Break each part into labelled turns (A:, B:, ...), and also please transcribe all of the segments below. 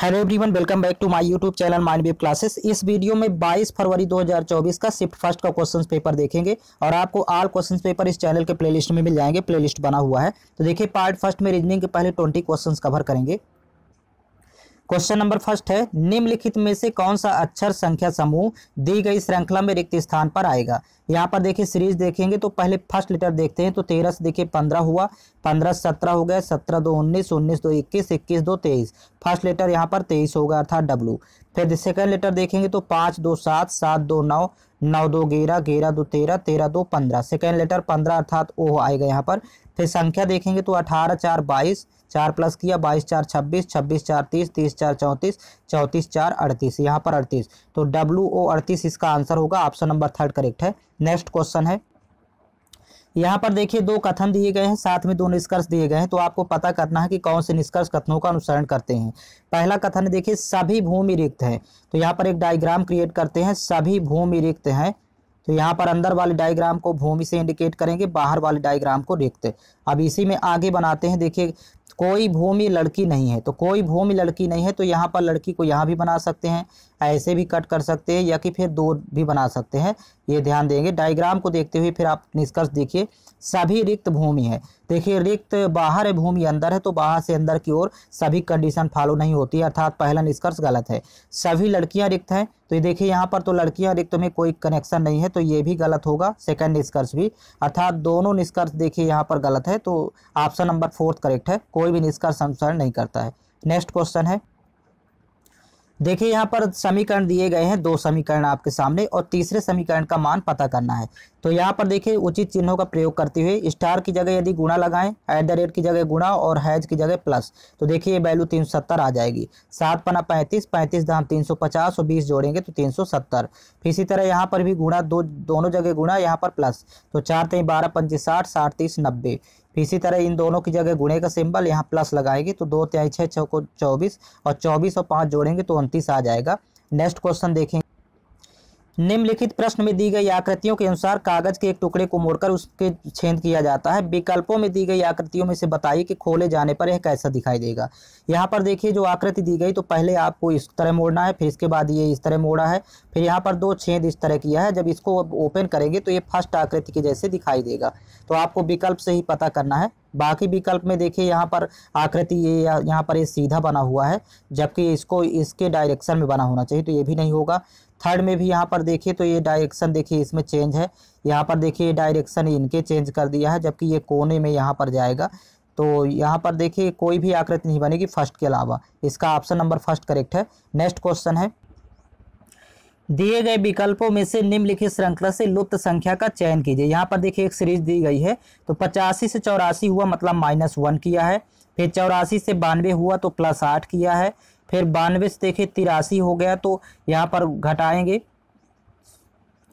A: hello everyone welcome back to my YouTube channel mind web classes इस video में 22 फरवरी 2024 का शिफ्ट फर्स्ट का क्वेश्चंस पेपर देखेंगे और आपको आल क्वेश्चंस पेपर इस चैनल के प्लेलिस्ट में मिल जाएंगे प्लेलिस्ट बना हुआ है तो देखिए पार्ट फर्स्ट में रीजनिंग के पहले 20 क्वेश्चंस कवर करेंगे क्वेश्चन नंबर फर्स्ट है निम्नलिखित में से कौन सा अक्षर संख्या समूह दी गई श्रृंखला में रिक्त स्थान पर आएगा यहाँ पर देखिए सीरीज देखेंगे तो पहले फर्स्ट लेटर देखते हैं तो तेरह से देखिए पंद्रह हुआ पंद्रह सत्रह हो गया सत्रह दो उन्नीस उन्नीस दो इक्कीस इक्कीस दो तेईस फर्स्ट लेटर यहाँ पर तेईस होगा अर्थात डब्लू फिर सेकेंड लेटर देखेंगे तो पाँच दो सात सात दो नौ नौ दो ग्यारह ग्यारह दो तेरह तेरह दो पंद्रह सेकेंड लेटर पंद्रह अर्थात ओ आएगा यहाँ पर फिर संख्या देखेंगे तो अठारह चार बाईस चार प्लस किया बाईस चार छब्बीस छब्बीस चार तीस तीस चार चौंतीस चौंतीस चार अड़तीस यहाँ पर अड़तीस तो डब्ल्यू ओ अड़तीस इसका आंसर होगा ऑप्शन नंबर थर्ड करेक्ट है नेक्स्ट क्वेश्चन है यहाँ पर देखिए दो कथन दिए गए हैं साथ में दो निष्कर्ष दिए गए हैं तो आपको पता करना है कि कौन से निष्कर्ष कथनों का अनुसरण करते हैं पहला कथन देखिए सभी भूमि रिक्त है तो यहाँ पर एक डायग्राम क्रिएट करते हैं सभी भूमि रिक्त हैं तो यहाँ पर अंदर वाले डायग्राम को भूमि से इंडिकेट करेंगे बाहर वाले डायग्राम को रिक्त अब इसी में आगे बनाते हैं देखिए कोई भूमि लड़की नहीं है तो कोई भूमि लड़की नहीं है तो यहाँ पर लड़की को यहाँ भी बना सकते हैं ऐसे भी कट कर सकते हैं या कि फिर दो भी बना सकते हैं ये ध्यान देंगे डायग्राम को देखते हुए फिर आप निष्कर्ष देखिए सभी रिक्त भूमि है देखिए रिक्त बाहर है भूमि अंदर है तो बाहर से अंदर की ओर सभी कंडीशन फॉलो नहीं होती है अर्थात पहला निष्कर्ष गलत है सभी लड़कियां रिक्त हैं तो ये देखिए यहाँ पर तो लड़कियां रिक्त में कोई कनेक्शन नहीं है तो ये भी गलत होगा सेकंड निष्कर्ष भी अर्थात दोनों निष्कर्ष देखिए यहाँ पर गलत है तो ऑप्शन नंबर फोर्थ करेक्ट है कोई भी निष्कर्ष अनुसार नहीं करता है नेक्स्ट क्वेश्चन है देखिए यहाँ पर समीकरण दिए गए हैं दो समीकरण आपके सामने और तीसरे समीकरण का मान पता करना है तो यहाँ पर देखिए उचित चिन्हों का प्रयोग करते हुए स्टार की जगह यदि गुणा लगाएं एट द रेट की जगह गुणा और हैज की जगह प्लस तो देखिए ये वैल्यू तीन सत्तर आ जाएगी सात पना पैंतीस पैंतीस धाम तीन सौ पचास और बीस जोड़ेंगे तो तीन सौ सत्तर फिर इसी तरह यहाँ पर भी गुणा दो दोनों जगह गुणा यहाँ पर प्लस तो चार तेईस बारह पंचीस साठ साठ तीस नब्बे इसी तरह इन दोनों की जगह गुणे का सिंबल यहाँ प्लस लगाएगी तो दो त्याई छः छः को चौबीस और चौबीस और पाँच जोड़ेंगे तो उनतीस आ जाएगा नेक्स्ट क्वेश्चन देखेंगे निम्नलिखित प्रश्न में दी गई आकृतियों के अनुसार कागज के एक टुकड़े को मोड़कर उसके छेद किया जाता है विकल्पों में दी गई आकृतियों में से बताइए कि खोले जाने पर यह कैसा दिखाई देगा यहाँ पर देखिए जो आकृति दी गई तो पहले आपको इस तरह मोड़ना है फिर इसके बाद ये इस तरह मोड़ा है फिर यहाँ पर दो छेद इस तरह किया है जब इसको ओपन करेंगे तो ये फर्स्ट आकृति के जैसे दिखाई देगा तो आपको विकल्प से ही पता करना है बाकी विकल्प में देखिए यहाँ पर आकृति ये यहाँ पर ये सीधा बना हुआ है जबकि इसको इसके डायरेक्शन में बना होना चाहिए तो ये भी नहीं होगा थर्ड में भी यहाँ पर देखिए तो ये डायरेक्शन देखिए इसमें चेंज है यहाँ पर देखिए ये डायरेक्शन इनके चेंज कर दिया है जबकि ये कोने में यहाँ पर जाएगा तो यहाँ पर देखिए कोई भी आकृति नहीं बनेगी फर्स्ट के अलावा इसका ऑप्शन नंबर फर्स्ट करेक्ट है नेक्स्ट क्वेश्चन है दिए गए विकल्पों में से निम्नलिखित श्रृंखला से लुप्त संख्या का चयन कीजिए यहाँ पर देखिए एक सीरीज दी गई है तो पचासी से चौरासी हुआ मतलब माइनस वन किया है फिर चौरासी से बानवे हुआ तो प्लस आठ किया है फिर बानवे से देखे तिरासी हो गया तो यहाँ पर घटाएंगे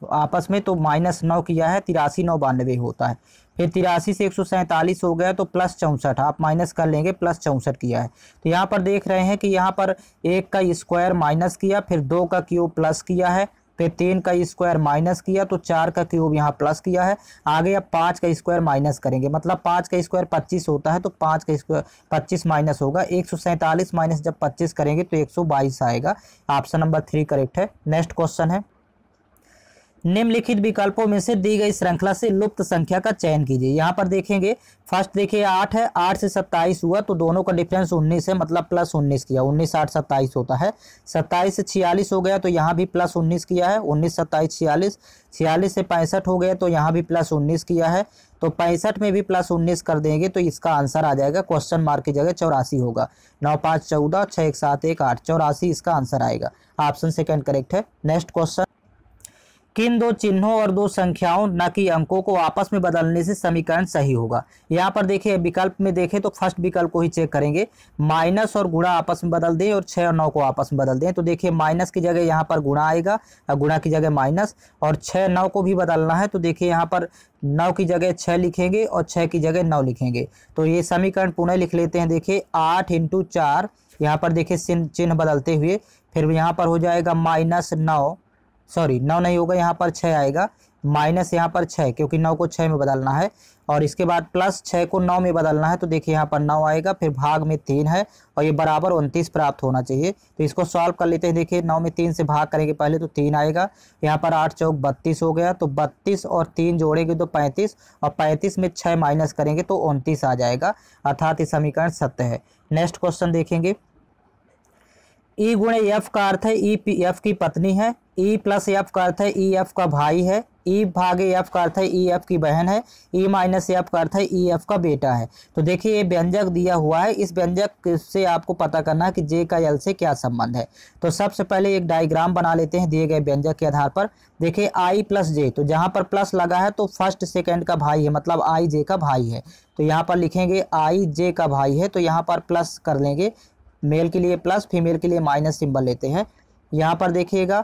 A: तो आपस में तो माइनस नौ किया है तिरासी नौ बानवे होता है फिर तिरासी से एक सौ सैंतालीस हो गया तो प्लस चौंसठ आप माइनस कर लेंगे प्लस चौंसठ किया है तो यहाँ पर देख रहे हैं कि यहाँ पर एक का स्क्वायर माइनस किया फिर दो का क्यूब प्लस किया है फिर तीन का स्क्वायर माइनस किया तो चार का क्यूब यहाँ प्लस किया है आगे अब पाँच का स्क्वायर माइनस करेंगे मतलब पाँच का स्क्वायर पच्चीस होता है तो पाँच का स्क्वायर पच्चीस माइनस होगा एक सौ सैंतालीस माइनस जब पच्चीस करेंगे तो एक सौ बाईस आएगा ऑप्शन नंबर थ्री करेक्ट है नेक्स्ट क्वेश्चन है निम्नलिखित विकल्पों में से दी गई श्रृंखला से लुप्त संख्या का चयन कीजिए यहाँ पर देखेंगे फर्स्ट देखिए आठ है आठ से सत्ताईस हुआ तो दोनों का डिफरेंस उन्नीस है मतलब प्लस उन्नीस किया उन्नीस आठ सत्ताईस होता है सत्ताईस से छियालीस हो गया तो यहाँ भी प्लस उन्नीस किया है उन्नीस सत्ताईस छियालीस छियालीस से पैंसठ हो गया तो यहाँ भी प्लस उन्नीस किया है तो पैंसठ में भी प्लस उन्नीस कर देंगे तो इसका आंसर आ जाएगा क्वेश्चन मार्क की जगह चौरासी होगा नौ पाँच चौदह छः एक सात एक आठ चौरासी इसका आंसर आएगा ऑप्शन सेकेंड करेक्ट है नेक्स्ट क्वेश्चन किन दो चिन्हों और दो संख्याओं न कि अंकों को आपस में बदलने से समीकरण सही होगा यहाँ पर देखिए विकल्प में देखें तो फर्स्ट विकल्प को ही चेक करेंगे माइनस और गुणा आपस में बदल दें और छः और नौ को आपस में बदल दें तो देखिए माइनस की जगह यहाँ पर गुणा आएगा गुणा की जगह माइनस और छः नौ को भी बदलना है तो देखिए यहाँ पर नौ की जगह छः लिखेंगे और छः की जगह नौ लिखेंगे तो ये समीकरण पुनः लिख लेते हैं देखिए आठ इंटू चार यहाँ पर देखिए चिन्ह बदलते हुए फिर यहाँ पर हो जाएगा माइनस नौ सॉरी नौ नहीं होगा यहाँ पर छः आएगा माइनस यहाँ पर छः क्योंकि नौ को छः में बदलना है और इसके बाद प्लस छः को नौ में बदलना है तो देखिए यहाँ पर नौ आएगा फिर भाग में तीन है और ये बराबर उनतीस प्राप्त होना चाहिए तो इसको सॉल्व कर लेते हैं देखिए नौ में तीन से भाग करेंगे पहले तो तीन आएगा यहाँ पर आठ चौक बत्तीस हो गया तो बत्तीस और तीन जोड़ेंगे तो पैंतीस और पैंतीस में छः माइनस करेंगे तो उनतीस आ जाएगा अर्थात ये समीकरण सत्य है नेक्स्ट क्वेश्चन देखेंगे ई e गुणे एफ का अर्थ है ई पी एफ की पत्नी है ई प्लस एफ का अर्थ है ई e एफ का भाई है ई e भागे एफ का अर्थ है ई एफ की बहन है ई माइनस एफ का अर्थ है ई एफ का बेटा है तो देखिए ये व्यंजक दिया हुआ है इस व्यंजक से आपको पता करना है कि जे का एल से क्या संबंध है तो सबसे पहले एक डायग्राम बना लेते हैं दिए गए व्यंजक के आधार पर देखिए आई प्लस जे तो जहाँ पर प्लस लगा है तो फर्स्ट सेकेंड का भाई है मतलब आई जे का भाई है तो यहाँ पर लिखेंगे आई जे का भाई है तो यहाँ पर प्लस कर लेंगे मेल के लिए प्लस फीमेल के लिए माइनस सिंबल लेते हैं यहाँ पर देखिएगा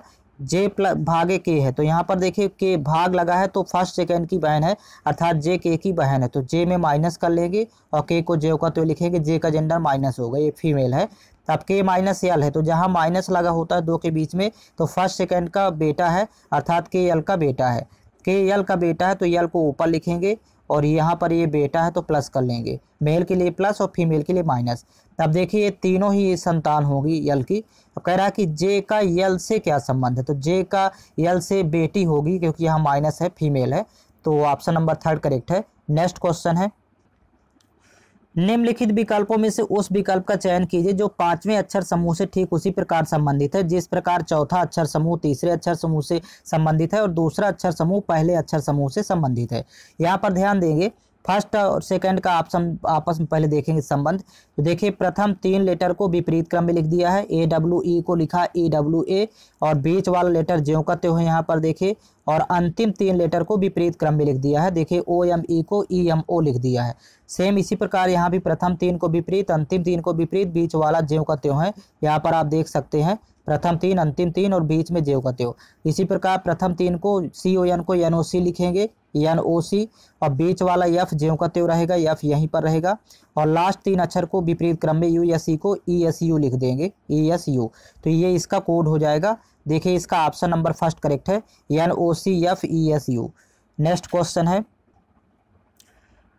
A: जे प्लस भागे के है तो यहाँ पर देखिए के भाग लगा है तो फर्स्ट सेकेंड की बहन है अर्थात जे के की बहन है तो जे में माइनस कर लेंगे और के को जे का तो लिखेंगे जे का जेंडर माइनस होगा ये फीमेल है अब के माइनस एल है तो जहाँ माइनस लगा होता है दो के बीच में तो फर्स्ट सेकेंड का बेटा है अर्थात के एल का बेटा है के एल का बेटा है तो एल को ऊपर लिखेंगे और यहाँ पर ये बेटा है तो प्लस कर लेंगे मेल के लिए प्लस और फीमेल के लिए माइनस अब देखिए ये तीनों ही संतान होगी यल की अब कह रहा है कि जे का यल से क्या संबंध है तो जे का यल से बेटी होगी क्योंकि यहाँ माइनस है फीमेल है तो ऑप्शन नंबर थर्ड करेक्ट है नेक्स्ट क्वेश्चन है निम्नलिखित विकल्पों में से उस विकल्प का चयन कीजिए जो पांचवें अक्षर समूह से ठीक उसी प्रकार संबंधित है जिस प्रकार चौथा अक्षर समूह तीसरे अक्षर समूह से संबंधित है और दूसरा अक्षर समूह पहले अक्षर समूह से संबंधित है यहाँ पर ध्यान देंगे फर्स्ट और सेकंड का आप सम, आपस में पहले देखेंगे संबंध तो देखिए प्रथम तीन लेटर को विपरीत क्रम में लिख दिया है ए डब्ल्यू ई को लिखा ई डब्ल्यू ए और बीच वाला लेटर ज्यों का त्यों यहाँ पर देखिए और अंतिम तीन लेटर को विपरीत क्रम में लिख दिया है देखिए ओ एम ई को ई एम ओ लिख दिया है सेम इसी प्रकार यहाँ भी प्रथम तीन को विपरीत अंतिम तीन को विपरीत बीच वाला ज्यों का त्यों है यहाँ पर आप देख सकते हैं प्रथम तीन अंतिम तीन और बीच में जेव का त्यो इसी प्रकार प्रथम तीन को सी ओ एन को एन ओ सी लिखेंगे एन ओ सी और बीच वाला यफ ज्यों का त्यो रहेगा यफ यहीं पर रहेगा और लास्ट तीन अक्षर को विपरीत क्रम में यू एस सी को ई एस यू लिख देंगे ई एस यू तो ये इसका कोड हो जाएगा देखिए इसका ऑप्शन नंबर फर्स्ट करेक्ट है N O C F E S U next question है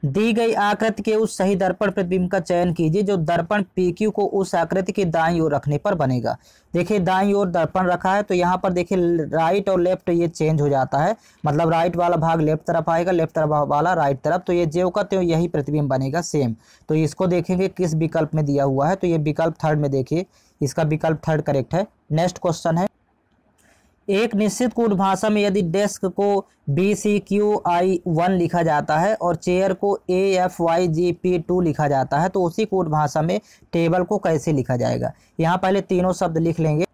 A: दी गई आकृति के उस सही दर्पण प्रतिबिंब का चयन कीजिए जो दर्पण PQ को उस आकृति के दाई ओर रखने पर बनेगा देखिए दाई ओर दर्पण रखा है तो यहाँ पर देखिए राइट और लेफ्ट ये चेंज हो जाता है मतलब राइट वाला भाग लेफ्ट तरफ आएगा लेफ्ट तरफ वाला राइट तरफ तो ये जो का त्यों यही प्रतिबिंब बनेगा सेम तो इसको देखेंगे किस विकल्प में दिया हुआ है तो ये विकल्प थर्ड में देखिए इसका विकल्प थर्ड करेक्ट है नेक्स्ट क्वेश्चन है एक निश्चित कूट भाषा में यदि डेस्क को B C Q I one लिखा जाता है और चेयर को A F Y G P two लिखा जाता है तो उसी कूट भाषा में टेबल को कैसे लिखा जाएगा यहाँ पहले तीनों शब्द लिख लेंगे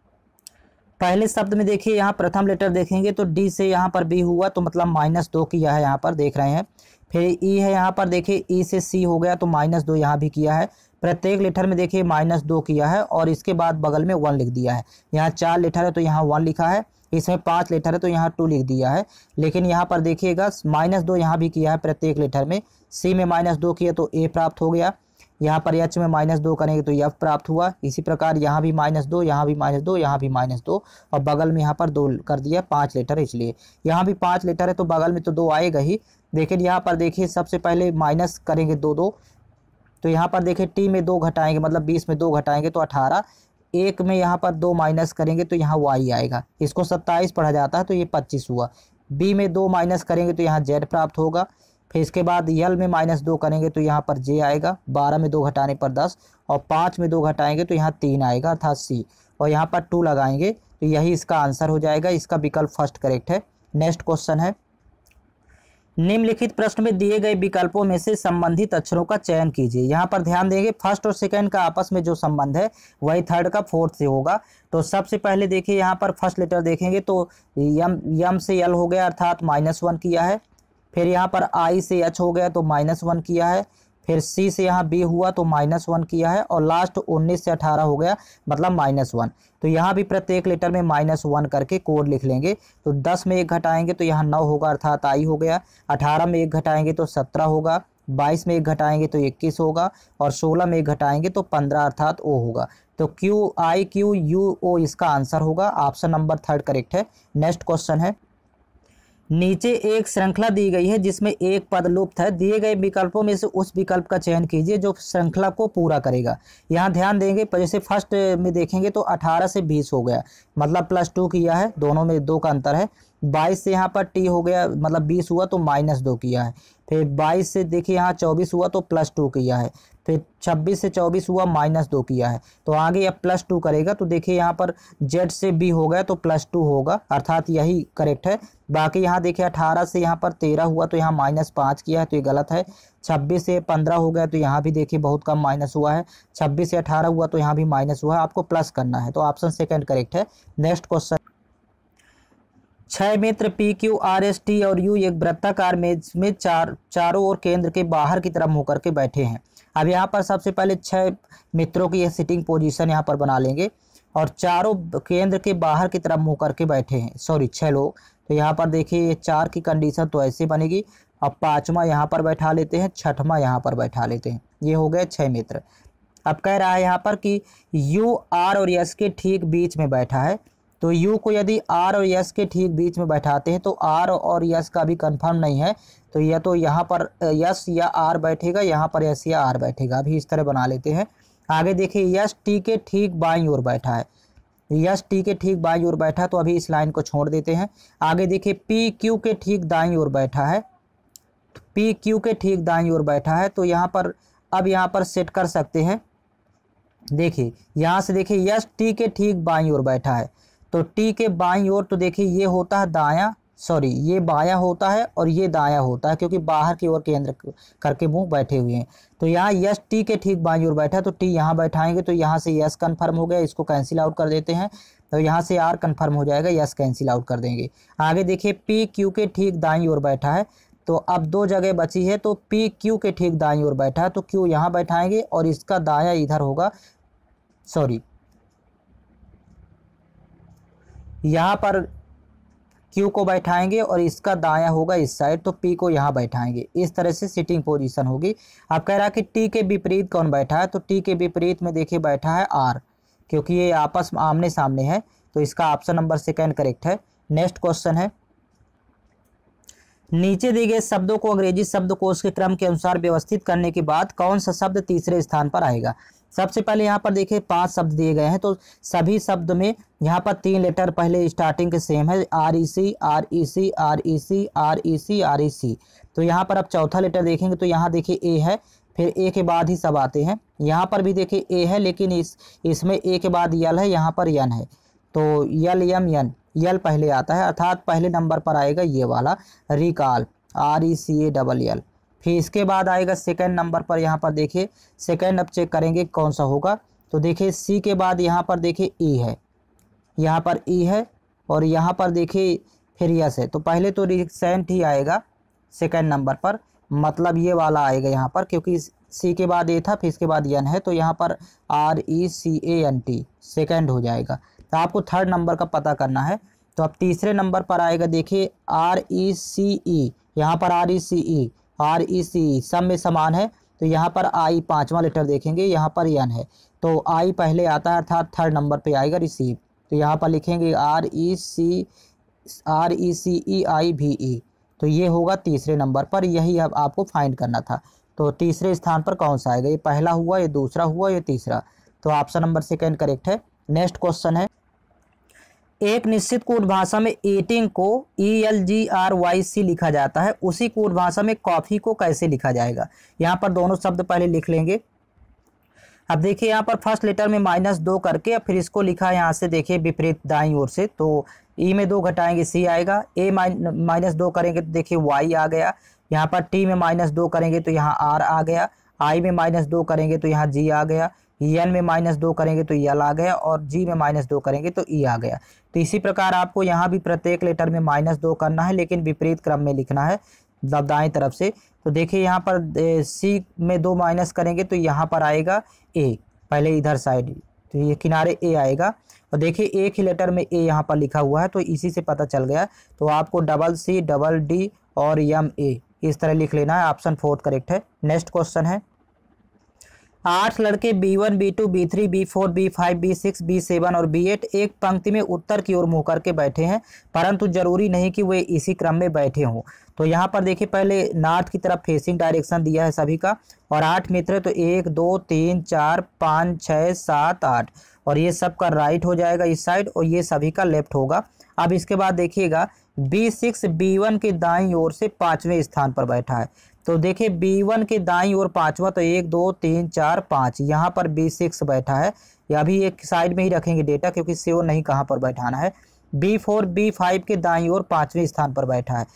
A: पहले शब्द में देखिए यहाँ प्रथम लेटर देखेंगे तो डी से यहाँ पर बी हुआ तो मतलब माइनस दो किया है यहाँ पर देख रहे हैं फिर ई e है यहाँ पर देखिए ई e से सी हो गया तो माइनस दो यहाँ भी किया है प्रत्येक लेटर में देखिए माइनस दो किया है और इसके बाद बगल में वन लिख दिया है यहाँ चार लेटर है तो यहाँ वन लिखा है इसमें पाँच लेटर है तो यहाँ टू लिख दिया है लेकिन यहाँ पर देखिएगा माइनस दो यहाँ भी किया है प्रत्येक लेटर में सी में माइनस दो किया तो ए प्राप्त हो गया यहाँ पर एच में माइनस दो करेंगे तो यफ प्राप्त हुआ इसी प्रकार यहाँ भी माइनस दो यहाँ भी माइनस दो यहाँ भी माइनस दो और बगल में यहाँ पर दो कर दिया पाँच लेटर इसलिए यहाँ भी पाँच लेटर है तो बगल में तो दो आएगा ही लेकिन यहाँ पर देखिए सबसे पहले माइनस करेंगे दो दो तो यहाँ पर देखिए टी में दो घटाएंगे मतलब बीस में दो घटाएंगे तो अठारह एक में यहाँ पर दो माइनस करेंगे तो यहाँ वाई आएगा इसको सत्ताईस पढ़ा जाता है तो ये पच्चीस हुआ बी में दो माइनस करेंगे तो यहाँ जेड प्राप्त होगा फिर इसके बाद यल में माइनस दो करेंगे तो यहाँ पर जे आएगा बारह में दो घटाने पर दस और पाँच में दो घटाएंगे तो यहाँ तीन आएगा अर्थात सी और यहाँ पर टू लगाएंगे तो यही इसका आंसर हो जाएगा इसका विकल्प फर्स्ट करेक्ट है नेक्स्ट क्वेश्चन है निम्नलिखित प्रश्न में दिए गए विकल्पों में से संबंधित अक्षरों का चयन कीजिए यहाँ पर ध्यान देंगे फर्स्ट और सेकंड का आपस में जो संबंध है वही थर्ड का फोर्थ से होगा तो सबसे पहले देखिए यहाँ पर फर्स्ट लेटर देखेंगे तो यम यम से यल हो गया अर्थात माइनस वन किया है फिर यहाँ पर आई से एच हो गया तो माइनस वन किया है फिर सी से यहाँ बी हुआ तो माइनस वन किया है और लास्ट उन्नीस से अठारह हो गया मतलब माइनस वन तो यहाँ भी प्रत्येक लेटर में माइनस वन करके कोड लिख लेंगे तो दस में एक घटाएंगे तो यहाँ नौ होगा अर्थात आई हो गया अठारह में एक घटाएंगे तो सत्रह होगा बाईस में एक घटाएंगे तो इक्कीस होगा और सोलह में एक घटाएंगे तो पंद्रह अर्थात ओ होगा तो Q I Q U O इसका आंसर होगा ऑप्शन नंबर थर्ड करेक्ट है नेक्स्ट क्वेश्चन है नीचे एक श्रृंखला दी गई है जिसमें एक पद लुप्त है दिए गए विकल्पों में से उस विकल्प का चयन कीजिए जो श्रृंखला को पूरा करेगा यहाँ ध्यान देंगे जैसे फर्स्ट में देखेंगे तो 18 से 20 हो गया मतलब प्लस टू किया है दोनों में दो का अंतर है बाईस से यहाँ पर टी हो गया मतलब बीस हुआ तो माइनस दो किया है फिर बाईस से देखिए यहाँ चौबीस हुआ तो प्लस टू किया है फिर छब्बीस से चौबीस हुआ माइनस दो किया है तो आगे यह प्लस टू करेगा तो देखिए यहाँ पर जेड से बी हो गया तो प्लस टू होगा अर्थात यही करेक्ट है बाकी यहाँ देखिए अठारह से यहाँ पर तेरह हुआ तो यहाँ माइनस पाँच किया है तो ये गलत है छब्बीस से पंद्रह हो गया तो यहाँ भी देखिए बहुत कम माइनस हुआ है छब्बीस से अठारह हुआ तो यहाँ भी माइनस हुआ है आपको प्लस करना है तो ऑप्शन सेकेंड करेक्ट है नेक्स्ट क्वेश्चन छह मित्र P Q R S T और यू एक वृत्ताकार मेज में चार चारों ओर केंद्र के बाहर की तरफ मुँह के बैठे हैं अब यहाँ पर सबसे पहले छह मित्रों की यह सिटिंग पोजीशन यहाँ पर बना लेंगे और चारों केंद्र के बाहर की तरफ मुँह के बैठे हैं सॉरी छह लोग तो यहाँ पर देखिए ये चार की कंडीशन तो ऐसे बनेगी अब पाँचवा यहाँ पर बैठा लेते हैं छठवा यहाँ पर बैठा लेते हैं ये हो गए छः मित्र अब कह रहा है यहाँ पर कि यू आर और यस के ठीक बीच में बैठा है तो यू को यदि आर और यस के ठीक बीच में बैठाते हैं तो आर और यस का भी कंफर्म नहीं है तो यह तो यहाँ पर यस या आर बैठेगा यहाँ पर यस या आर बैठेगा अभी इस तरह बना लेते हैं आगे देखिए यस टी के ठीक बाई ओर बैठा है यस टी के ठीक बाई ओर बैठा है तो अभी इस लाइन को छोड़ देते हैं आगे देखिए पी क्यू के ठीक दाई ओर बैठा है पी क्यू के ठीक दाई ओर बैठा है तो यहाँ पर अब यहाँ पर सेट कर सकते हैं देखिए यहाँ से देखिए यस टी के ठीक बाई ओर बैठा है तो टी के बाई और तो देखिए ये होता है दाया सॉरी ये बाया होता है और ये दाया होता है क्योंकि बाहर की ओर केंद्र करके मुंह बैठे हुए हैं तो यहाँ यस टी के ठीक बाई ओर बैठा है तो टी यहाँ बैठाएंगे तो यहाँ से यस कन्फर्म हो गया इसको कैंसिल आउट कर देते हैं तो यहाँ से आर कन्फर्म हो जाएगा यस कैंसिल आउट कर देंगे आगे देखिए पी क्यू के ठीक दाई ओर बैठा है तो अब दो जगह बची है तो पी क्यू के ठीक दाई ओर बैठा है तो क्यू यहाँ बैठाएंगे और इसका दाया इधर होगा सॉरी यहाँ पर क्यू को बैठाएंगे और इसका दाया होगा इस साइड तो पी को यहाँ बैठाएंगे इस तरह से सिटिंग पोजीशन होगी आप कह रहा है कि टी के विपरीत कौन बैठा है तो टी के विपरीत में देखिए बैठा है आर क्योंकि ये आपस में आमने सामने है तो इसका ऑप्शन नंबर सेकेंड करेक्ट है नेक्स्ट क्वेश्चन है नीचे दिए गए शब्दों को अंग्रेजी शब्द कोश के क्रम के अनुसार व्यवस्थित करने के बाद कौन सा शब्द तीसरे स्थान पर आएगा सबसे पहले यहाँ पर देखिए पांच शब्द दिए गए हैं तो सभी शब्द में यहाँ पर तीन लेटर पहले स्टार्टिंग के सेम है R E C R E C R E C R E C R E C तो यहाँ पर आप चौथा लेटर देखेंगे तो यहाँ देखिए ए है फिर ए के बाद ही सब आते हैं यहाँ पर भी देखिए ए है लेकिन इस इसमें ए के बाद यल है यहाँ पर यन है तो यल यम यन यल पहले आता है अर्थात पहले नंबर पर आएगा ये वाला रिकाल are E C A double L फिर इसके बाद आएगा सेकेंड नंबर पर यहाँ पर देखिए सेकेंड अब चेक करेंगे कौन सा होगा तो देखिए सी के बाद यहाँ पर देखिए ई e है यहाँ पर ई e है और यहाँ पर देखिए फिर यस है तो पहले तो रिसेंट ही आएगा सेकेंड नंबर पर मतलब ये वाला आएगा यहाँ पर क्योंकि सी के बाद ए था फिर इसके बाद एन है तो यहाँ पर R E C A N T second हो जाएगा तो आपको थर्ड नंबर का पता करना है तो अब तीसरे नंबर पर आएगा देखिए आर ई सी ई यहाँ पर आर ई सी ई आर ई सी सब में समान है तो यहाँ पर आई पाँचवा लेटर देखेंगे यहाँ पर एन है तो आई पहले आता है अर्थात थर्ड नंबर पे आएगा रिसीव तो यहाँ पर लिखेंगे are E C R E सी ई आई भी ई तो ये होगा तीसरे नंबर पर यही अब आपको फाइंड करना था तो तीसरे स्थान पर कौन सा आएगा ये पहला हुआ ये दूसरा हुआ ये तीसरा तो ऑप्शन नंबर सेकेंड करेक्ट है नेक्स्ट क्वेश्चन है एक निश्चित कोड भाषा में एटिंग को E L G R Y C लिखा जाता है उसी कोड भाषा में कॉफ़ी को कैसे लिखा जाएगा यहाँ पर दोनों शब्द पहले लिख लेंगे अब देखिए यहाँ पर फर्स्ट लेटर में माइनस दो करके फिर इसको लिखा यहाँ से देखिए विपरीत दाई ओर से तो ई e में दो घटाएंगे सी आएगा ए माइनस दो करेंगे तो देखिए वाई आ गया यहाँ पर टी में माइनस दो करेंगे तो यहाँ आर आ गया आई में माइनस दो करेंगे तो यहाँ जी आ गया एन e में माइनस दो करेंगे तो एल e आ गया और जी में माइनस दो करेंगे तो ई आ गया तो इसी प्रकार आपको यहाँ भी प्रत्येक लेटर में माइनस दो करना है लेकिन विपरीत क्रम में लिखना है मतलब दाएं तरफ से तो देखिए यहाँ पर सी में दो माइनस करेंगे तो यहाँ पर आएगा ए पहले इधर साइड तो ये किनारे ए आएगा और देखिए एक ही लेटर में ए यहाँ पर लिखा हुआ है तो इसी से पता चल गया तो आपको डबल सी डबल डी और यम ए इस तरह लिख लेना है ऑप्शन फोर्थ करेक्ट है नेक्स्ट क्वेश्चन है आठ लड़के B one B two B three B four B five B six B seven और बी एट एक पंक्ति में उत्तर की ओर मुंह करके बैठे हैं परंतु जरूरी नहीं कि वे इसी क्रम में बैठे हों तो यहाँ पर देखिए पहले नॉर्थ की तरफ फेसिंग डायरेक्शन दिया है सभी का और आठ मित्र तो एक दो तीन चार पाँच छः सात आठ और ये सब का राइट हो जाएगा इस साइड और ये सभी का लेफ्ट होगा अब इसके बाद देखिएगा बी सिक्स बी वन के दाई ओर से पाँचवें स्थान पर बैठा है तो देखिए B1 के दाई और पांचवा तो एक दो तीन चार पाँच यहाँ पर B6 बैठा है या भी एक साइड में ही रखेंगे डेटा क्योंकि सेव नहीं कहाँ पर बैठाना है B4 B5 के दाई और पाँचवें स्थान पर बैठा है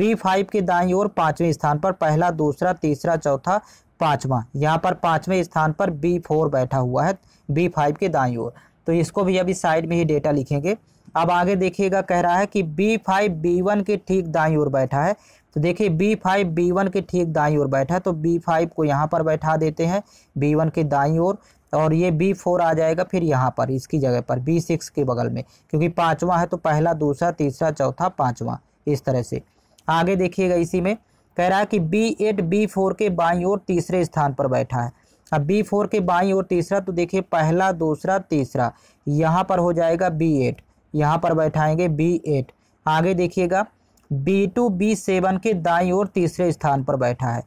A: B5 के दाई और पाँचवें स्थान पर पहला दूसरा तीसरा चौथा पाँचवा यहाँ पर पाँचवें स्थान पर बी बैठा हुआ है बी के दाई और तो इसको भी अभी साइड में ही डेटा लिखेंगे अब आगे देखिएगा कह रहा है कि B5 B1 के ठीक दाई और बैठा है तो देखिए बी फाइव बी वन के ठीक दाई ओर बैठा है तो बी फाइव को यहाँ पर बैठा देते हैं बी वन के दाई ओर और ये बी फोर आ जाएगा फिर यहाँ पर इसकी जगह पर बी सिक्स के बगल में क्योंकि पाँचवा है तो पहला दूसरा तीसरा चौथा पाँचवा इस तरह से आगे देखिएगा इसी में कह रहा है कि बी एट बी फोर के बाई और तीसरे स्थान पर बैठा है अब बी फोर के बाई और तीसरा तो देखिए पहला दूसरा तीसरा यहाँ पर हो जाएगा बी एट यहाँ पर बैठाएंगे बी एट आगे देखिएगा बी टू बी सेवन के दाई और तीसरे स्थान पर बैठा है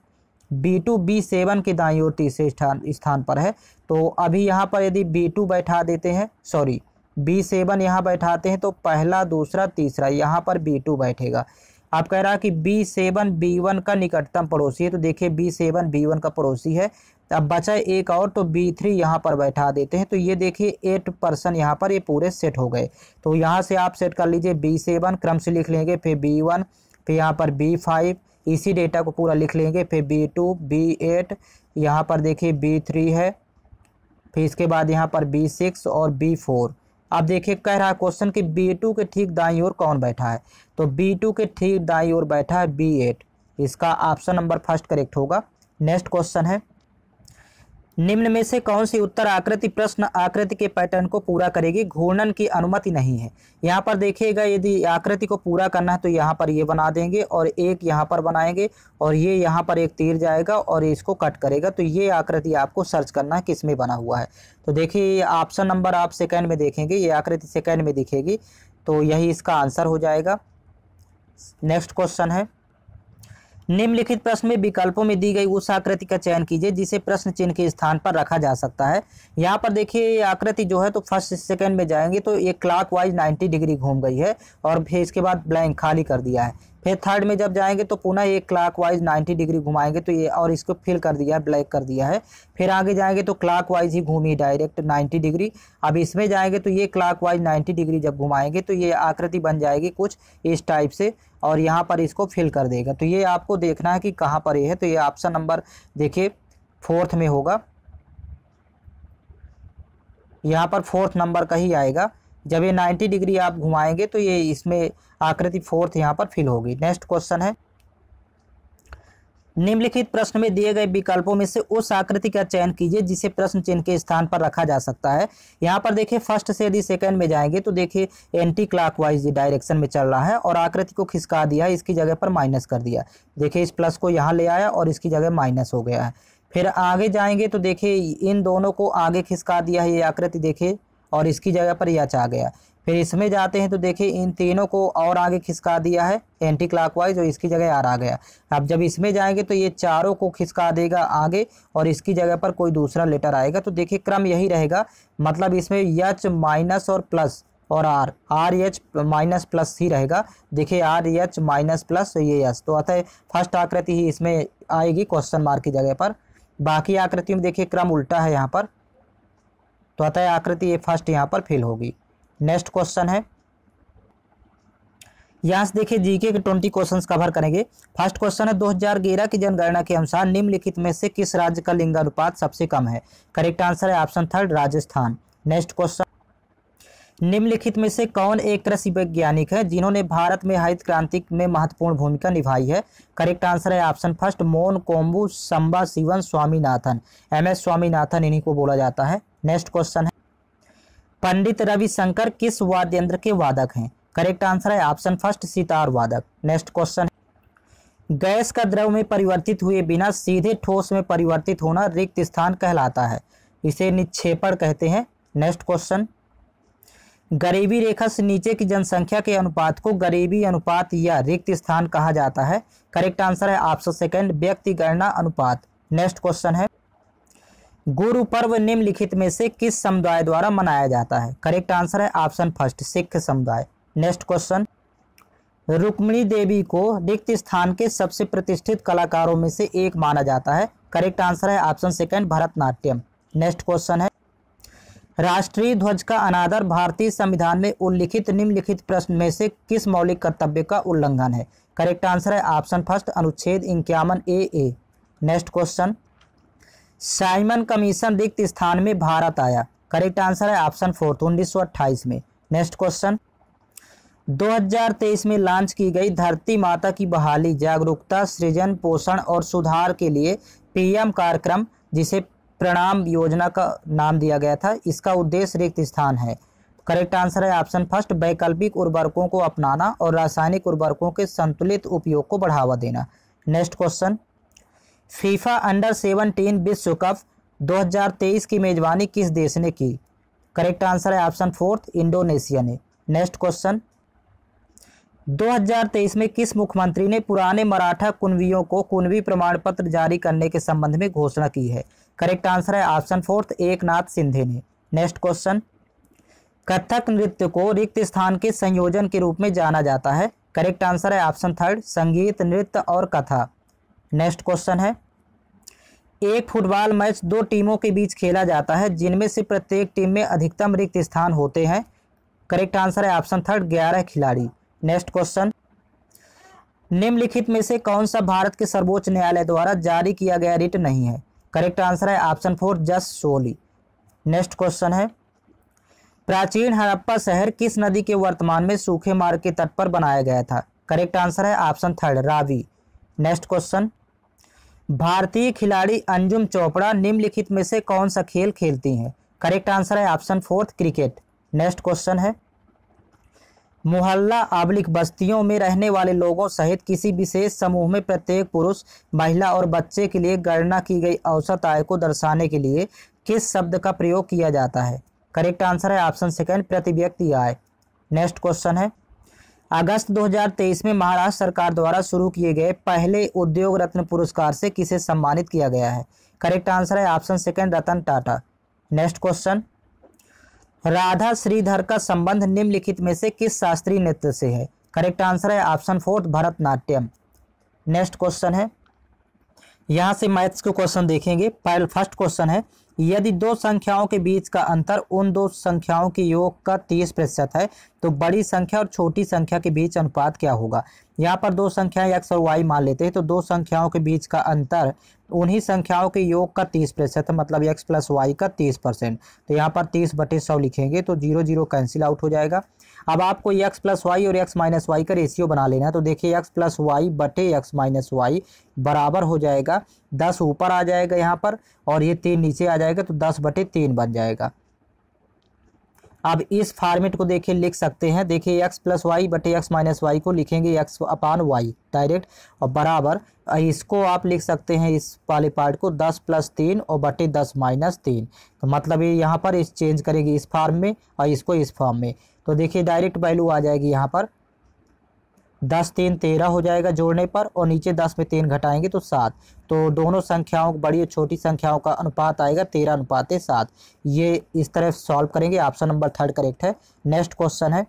A: बी टू बी सेवन के दाई और तीसरे स्थान स्थान पर है तो अभी यहाँ पर यदि बी टू बैठा देते हैं सॉरी बी सेवन यहाँ बैठाते हैं तो पहला दूसरा तीसरा यहाँ पर बी टू बैठेगा आप कह रहा है कि बी सेवन बी वन का निकटतम पड़ोसी है तो देखिए बी सेवन बी वन का पड़ोसी है अब बचा एक और तो बी थ्री यहाँ पर बैठा देते हैं तो ये देखिए एट पर्सन यहाँ पर ये पूरे सेट हो गए तो यहाँ से आप सेट कर लीजिए बी सेवन क्रम से लिख लेंगे फिर बी वन फिर यहाँ पर बी फाइव इसी डेटा को पूरा लिख लेंगे फिर बी टू बी एट यहाँ पर देखिए बी थ्री है फिर इसके बाद यहाँ पर बी सिक्स और बी फोर अब देखिए कह रहा है क्वेश्चन कि बी टू के ठीक दाई ओर कौन बैठा है तो बी टू के ठीक दाई ओर बैठा है बी एट इसका ऑप्शन नंबर फर्स्ट करेक्ट होगा नेक्स्ट क्वेश्चन है निम्न में से कौन सी उत्तर आकृति प्रश्न आकृति के पैटर्न को पूरा करेगी घूर्णन की अनुमति नहीं है यहाँ पर देखिएगा यदि आकृति को पूरा करना है तो यहाँ पर ये बना देंगे और एक यहाँ पर बनाएंगे और ये यहाँ पर एक तीर जाएगा और इसको कट करेगा तो ये आकृति आपको सर्च करना है किसमें बना हुआ है तो देखिए ऑप्शन नंबर आप सेकेंड में देखेंगे ये आकृति सेकेंड में दिखेगी तो यही इसका आंसर हो जाएगा नेक्स्ट क्वेश्चन है निम्नलिखित प्रश्न में विकल्पों में दी गई उस आकृति का चयन कीजिए जिसे प्रश्न चिन्ह के स्थान पर रखा जा सकता है यहाँ पर देखिए ये आकृति जो है तो फर्स्ट सेकंड में जाएंगे तो ये क्लॉकवाइज वाइज नाइन्टी डिग्री घूम गई है और फिर इसके बाद ब्लैंक खाली कर दिया है फिर थर्ड में जब जाएंगे तो पुनः ये क्लाक वाइज नाइन्टी डिग्री घुमाएंगे तो ये और इसको फिल कर दिया है ब्लैक कर दिया है फिर आगे जाएंगे तो क्लाक वाइज ही घूमी डायरेक्ट नाइन्टी डिग्री अब इसमें जाएंगे तो ये क्लाक वाइज नाइन्टी डिग्री जब घुमाएंगे तो ये आकृति बन जाएगी कुछ इस टाइप से और यहाँ पर इसको फिल कर देगा तो ये आपको देखना है कि कहाँ पर ये है तो ये ऑप्शन नंबर देखिए फोर्थ में होगा यहाँ पर फोर्थ नंबर का ही आएगा जब ये 90 डिग्री आप घुमाएंगे तो ये इसमें आकृति फोर्थ यहाँ पर फिल होगी नेक्स्ट क्वेश्चन है निम्नलिखित प्रश्न में दिए गए विकल्पों में से उस आकृति का चयन कीजिए जिसे प्रश्न चिन्ह के स्थान पर रखा जा सकता है यहाँ पर देखिए फर्स्ट से यदि सेकंड में जाएंगे तो देखिए एंटी क्लॉकवाइज डायरेक्शन में चल रहा है और आकृति को खिसका दिया इसकी जगह पर माइनस कर दिया देखिए इस प्लस को यहाँ ले आया और इसकी जगह माइनस हो गया है फिर आगे जाएंगे तो देखिए इन दोनों को आगे खिसका दिया है ये आकृति देखिए और इसकी जगह पर यच आ गया फिर इसमें जाते हैं तो देखिए इन तीनों को और आगे खिसका दिया है एंटी क्लॉकवाइज और इसकी जगह आर आ गया अब जब इसमें जाएंगे तो ये चारों को खिसका देगा आगे और इसकी जगह पर कोई दूसरा लेटर आएगा तो देखिए क्रम यही रहेगा मतलब इसमें यच माइनस और प्लस और R R H minus plus ही रहेगा देखिए आर एच माइनस प्लस ये यस तो अतः फर्स्ट आकृति ही इसमें आएगी क्वेश्चन मार्क की जगह पर बाकी आकृति में देखिए क्रम उल्टा है यहाँ पर तो अतः आकृति ये फर्स्ट यहाँ पर फेल होगी नेक्स्ट क्वेश्चन है यहाँ से देखिए जीके के ट्वेंटी क्वेश्चन कवर करेंगे फर्स्ट क्वेश्चन है 2011 की जनगणना के अनुसार निम्नलिखित में से किस राज्य का लिंगानुपात सबसे कम है करेक्ट आंसर है option third Rajasthan next question निम्नलिखित में से कौन एक कृषि वैज्ञानिक है जिन्होंने भारत में हरित क्रांति में महत्वपूर्ण भूमिका निभाई है करेक्ट आंसर है option first Mankombu Sambasivan Swaminathan M S Swaminathan इन्हीं को बोला जाता है नेक्स्ट क्वेश्चन है पंडित रविशंकर किस वाद्य यंत्र के वादक हैं करेक्ट आंसर है ऑप्शन फर्स्ट सितार वादक नेक्स्ट क्वेश्चन गैस का द्रव में परिवर्तित हुए बिना सीधे ठोस में परिवर्तित होना रिक्त स्थान कहलाता है इसे निक्षेपण कहते हैं नेक्स्ट क्वेश्चन गरीबी रेखा से नीचे की जनसंख्या के अनुपात को गरीबी अनुपात या रिक्त स्थान कहा जाता है करेक्ट आंसर है ऑप्शन सेकंड व्यक्ति गणना अनुपात नेक्स्ट क्वेश्चन है गुरु पर्व निम्नलिखित में से किस समुदाय द्वारा मनाया जाता है करेक्ट आंसर है ऑप्शन फर्स्ट सिख समुदाय नेक्स्ट क्वेश्चन रुक्मिणी देवी को रिक्त स्थान के सबसे प्रतिष्ठित कलाकारों में से एक माना जाता है करेक्ट आंसर है option second Bharatanatyam next question है राष्ट्रीय ध्वज का अनादर भारतीय संविधान में उल्लिखित निम्नलिखित प्रश्न में से किस मौलिक कर्तव्य का उल्लंघन है करेक्ट आंसर है ऑप्शन फर्स्ट अनुच्छेद इक्यावन A A next question Simon Commission रिक्त स्थान में भारत आया करेक्ट आंसर है ऑप्शन फोर्थ उन्नीस सौ अट्ठाईस में नेक्स्ट क्वेश्चन 2023 में लॉन्च की गई धरती माता की बहाली जागरूकता सृजन पोषण और सुधार के लिए पीएम कार्यक्रम जिसे प्रणाम योजना का नाम दिया गया था इसका उद्देश्य रिक्त स्थान है करेक्ट आंसर है ऑप्शन फर्स्ट वैकल्पिक उर्वरकों को अपनाना और रासायनिक उर्वरकों के संतुलित उपयोग को बढ़ावा देना next question FIFA under seventeen विश्व कप 2023 की मेजबानी किस देश ने की करेक्ट आंसर है ऑप्शन फोर्थ इंडोनेशिया ने नेक्स्ट क्वेश्चन 2023 में किस मुख्यमंत्री ने पुराने मराठा कुनवियों को कुनवी प्रमाण पत्र जारी करने के संबंध में घोषणा की है करेक्ट आंसर है option fourth Eknath Shinde ने नेक्स्ट क्वेश्चन कथक नृत्य को रिक्त स्थान के संयोजन के रूप में जाना जाता है करेक्ट आंसर है ऑप्शन थर्ड संगीत नृत्य और कथा नेक्स्ट क्वेश्चन है एक फुटबॉल मैच दो टीमों के बीच खेला जाता है जिनमें से प्रत्येक टीम में अधिकतम रिक्त स्थान होते हैं करेक्ट आंसर है ऑप्शन थर्ड ग्यारह खिलाड़ी नेक्स्ट क्वेश्चन निम्नलिखित में से कौन सा भारत के सर्वोच्च न्यायालय द्वारा जारी किया गया रिट नहीं है करेक्ट आंसर है ऑप्शन फोर जस सोली नेक्स्ट क्वेश्चन है प्राचीन हड़प्पा शहर किस नदी के वर्तमान में सूखे मार्ग के तट पर बनाया गया था करेक्ट आंसर है option third Ravi next question भारतीय खिलाड़ी अंजुम चोपड़ा निम्नलिखित में से कौन सा खेल खेलती हैं करेक्ट आंसर है option fourth cricket next question है मोहल्ला आबलिक बस्तियों में रहने वाले लोगों सहित किसी विशेष समूह में प्रत्येक पुरुष महिला और बच्चे के लिए गणना की गई औसत आय को दर्शाने के लिए किस शब्द का प्रयोग किया जाता है करेक्ट आंसर है ऑप्शन सेकेंड प्रति व्यक्ति आय नेक्स्ट क्वेश्चन है अगस्त 2023 में महाराष्ट्र सरकार द्वारा शुरू किए गए पहले उद्योग रत्न पुरस्कार से किसे सम्मानित किया गया है करेक्ट आंसर है option second Ratan Tata next question Radha Shridhar का संबंध निम्नलिखित में से किस शास्त्रीय नृत्य से है करेक्ट आंसर है option fourth Bharatanatyam next question है यहाँ से मैथ्स के क्वेश्चन देखेंगे फर्स्ट क्वेश्चन है यदि दो संख्याओं के बीच का अंतर उन दो संख्याओं के योग का तीस प्रतिशत है तो बड़ी संख्या और छोटी संख्या के बीच अनुपात क्या होगा यहाँ पर दो संख्याएं एक्स और वाई मान लेते हैं तो दो संख्याओं के बीच का अंतर उन्हीं संख्याओं के योग का तीस प्रतिशत मतलब एक्स प्लस वाई का तीस परसेंट तो यहाँ पर तीस बटे सौ लिखेंगे तो जीरो जीरो कैंसिल आउट हो जाएगा अब आपको एक्स प्लस वाई और एक्स माइनस वाई का रेशियो बना लेना है तो देखिए x प्लस वाई बटे एक्स माइनस वाई बराबर हो जाएगा दस ऊपर आ जाएगा यहाँ पर और ये तीन नीचे आ जाएगा तो दस बटे तीन बन जाएगा अब इस फॉर्मेट को देखिए लिख सकते हैं देखिए एक्स प्लस वाई बटे एक्स माइनस वाई को लिखेंगे x अपान वाई डायरेक्ट और बराबर इसको आप लिख सकते हैं इस वाले पार्ट को दस प्लस तीन और बटे दस माइनस तीन तो मतलब ये यहाँ पर इस चेंज करेंगे इस फॉर्म में और इसको इस फॉर्म में तो देखिए डायरेक्ट वैल्यू आ जाएगी यहाँ पर दस तीन तेरह हो जाएगा जोड़ने पर और नीचे दस में तीन घटाएंगे तो सात तो दोनों संख्याओं बड़ी और छोटी संख्याओं का अनुपात आएगा तेरह अनुपात सात ये इस तरह सॉल्व करेंगे ऑप्शन नंबर थर्ड करेक्ट है नेक्स्ट क्वेश्चन है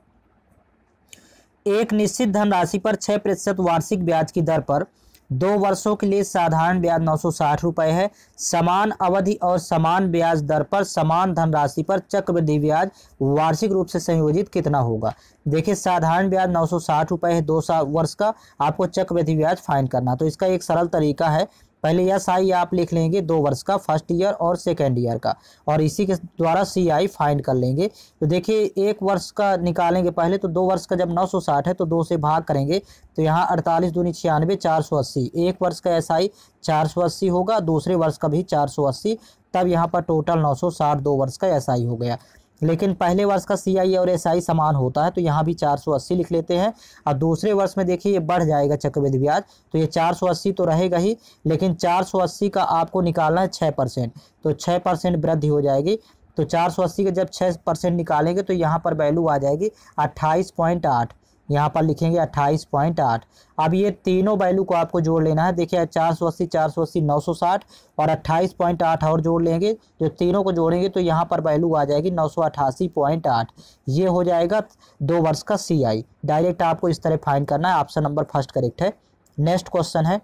A: एक निश्चित धनराशि पर छः प्रतिशत वार्षिक ब्याज की दर पर दो वर्षों के लिए साधारण ब्याज नौ सौ साठ रुपये है समान अवधि और समान ब्याज दर पर समान धनराशि पर चक्रवृद्धि ब्याज वार्षिक रूप से संयोजित कितना होगा देखिए साधारण ब्याज नौ सौ साठ रुपये है दो वर्ष का आपको चक्रवृद्धि ब्याज फाइन करना तो इसका एक सरल तरीका है पहले एस आई आप लिख लेंगे दो वर्ष का फर्स्ट ईयर और सेकेंड ईयर का और इसी के द्वारा सी आई फाइंड कर लेंगे तो देखिए एक वर्ष का निकालेंगे पहले तो दो वर्ष का जब नौ सौ साठ है तो दो से भाग करेंगे तो यहाँ अड़तालीस दूनी छियानवे चार सौ अस्सी एक वर्ष का एस आई चार सौ अस्सी होगा दूसरे वर्ष का भी चार सौ अस्सी तब यहाँ पर टोटल नौ सौ साठ दो वर्ष का एस आई हो गया लेकिन पहले वर्ष का सी और एस समान होता है तो यहाँ भी 480 लिख लेते हैं और दूसरे वर्ष में देखिए ये बढ़ जाएगा चक्रवृद्धि ब्याज तो ये 480 तो रहेगा ही लेकिन 480 का आपको निकालना है छः परसेंट तो छः परसेंट वृद्धि हो जाएगी तो 480 का जब छः परसेंट निकालेंगे तो यहाँ पर वैल्यू आ जाएगी अट्ठाईस पॉइंट आठ यहाँ पर लिखेंगे अट्ठाईस पॉइंट आठ अब ये तीनों वैल्यू को आपको जोड़ लेना है देखिए चार सौ अस्सी चार सौ अस्सी नौ सौ साठ और अट्ठाईस पॉइंट आठ और जोड़ लेंगे जो तीनों को जोड़ेंगे तो यहाँ पर वैल्यू आ जाएगी नौ सौ अट्ठासी पॉइंट आठ ये हो जाएगा दो वर्ष का सी आई डायरेक्ट आपको इस तरह फाइन करना है ऑप्शन नंबर फर्स्ट करेक्ट है नेक्स्ट क्वेश्चन है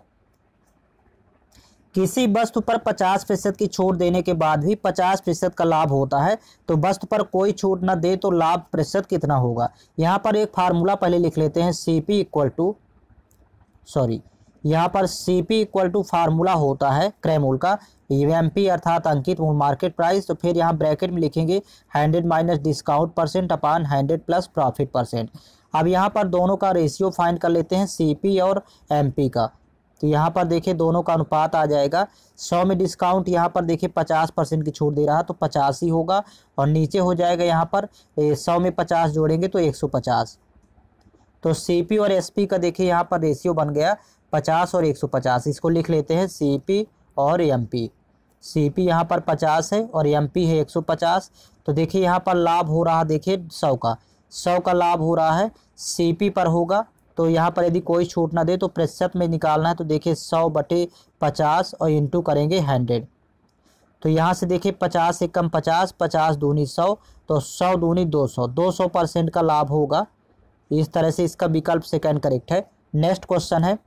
A: किसी वस्तु पर 50 फीसद की छूट देने के बाद भी 50 फीसद का लाभ होता है तो वस्तु पर कोई छूट ना दे तो लाभ प्रतिशत कितना होगा यहाँ पर एक फार्मूला पहले लिख लेते हैं C P equal to sorry यहाँ पर C P equal to formula होता है क्रेमूल का एम e पी अर्थात अंकित मूल मार्केट प्राइस तो फिर यहाँ ब्रैकेट में लिखेंगे hundred minus discount percent upon hundred plus profit percent अब यहाँ पर दोनों का रेशियो फाइंड कर लेते हैं सी पी और एम पी का तो यहाँ पर देखिए दोनों का अनुपात आ जाएगा सौ में डिस्काउंट यहाँ पर देखिए पचास परसेंट की छूट दे रहा तो पचास ही होगा और नीचे हो जाएगा यहाँ पर सौ में पचास जोड़ेंगे तो एक सौ पचास तो सी और एस का देखिए यहाँ पर रेशियो बन गया पचास और एक सौ पचास इसको लिख लेते हैं सी और एम पी सी पी यहाँ पर पचास है और एम पी है एक सौ पचास तो देखिए यहाँ पर लाभ हो रहा देखिए सौ का सौ का लाभ हो रहा है सी पी पर होगा तो यहाँ पर यदि कोई छूट ना दे तो प्रतिशत में निकालना है तो देखिए सौ बटे पचास और इंटू करेंगे हंड्रेड तो यहाँ से देखिए पचास से कम पचास पचास दूनी सौ तो सौ दूनी दो सौ दो सौ परसेंट का लाभ होगा इस तरह से इसका विकल्प सेकेंड करेक्ट है नेक्स्ट क्वेश्चन है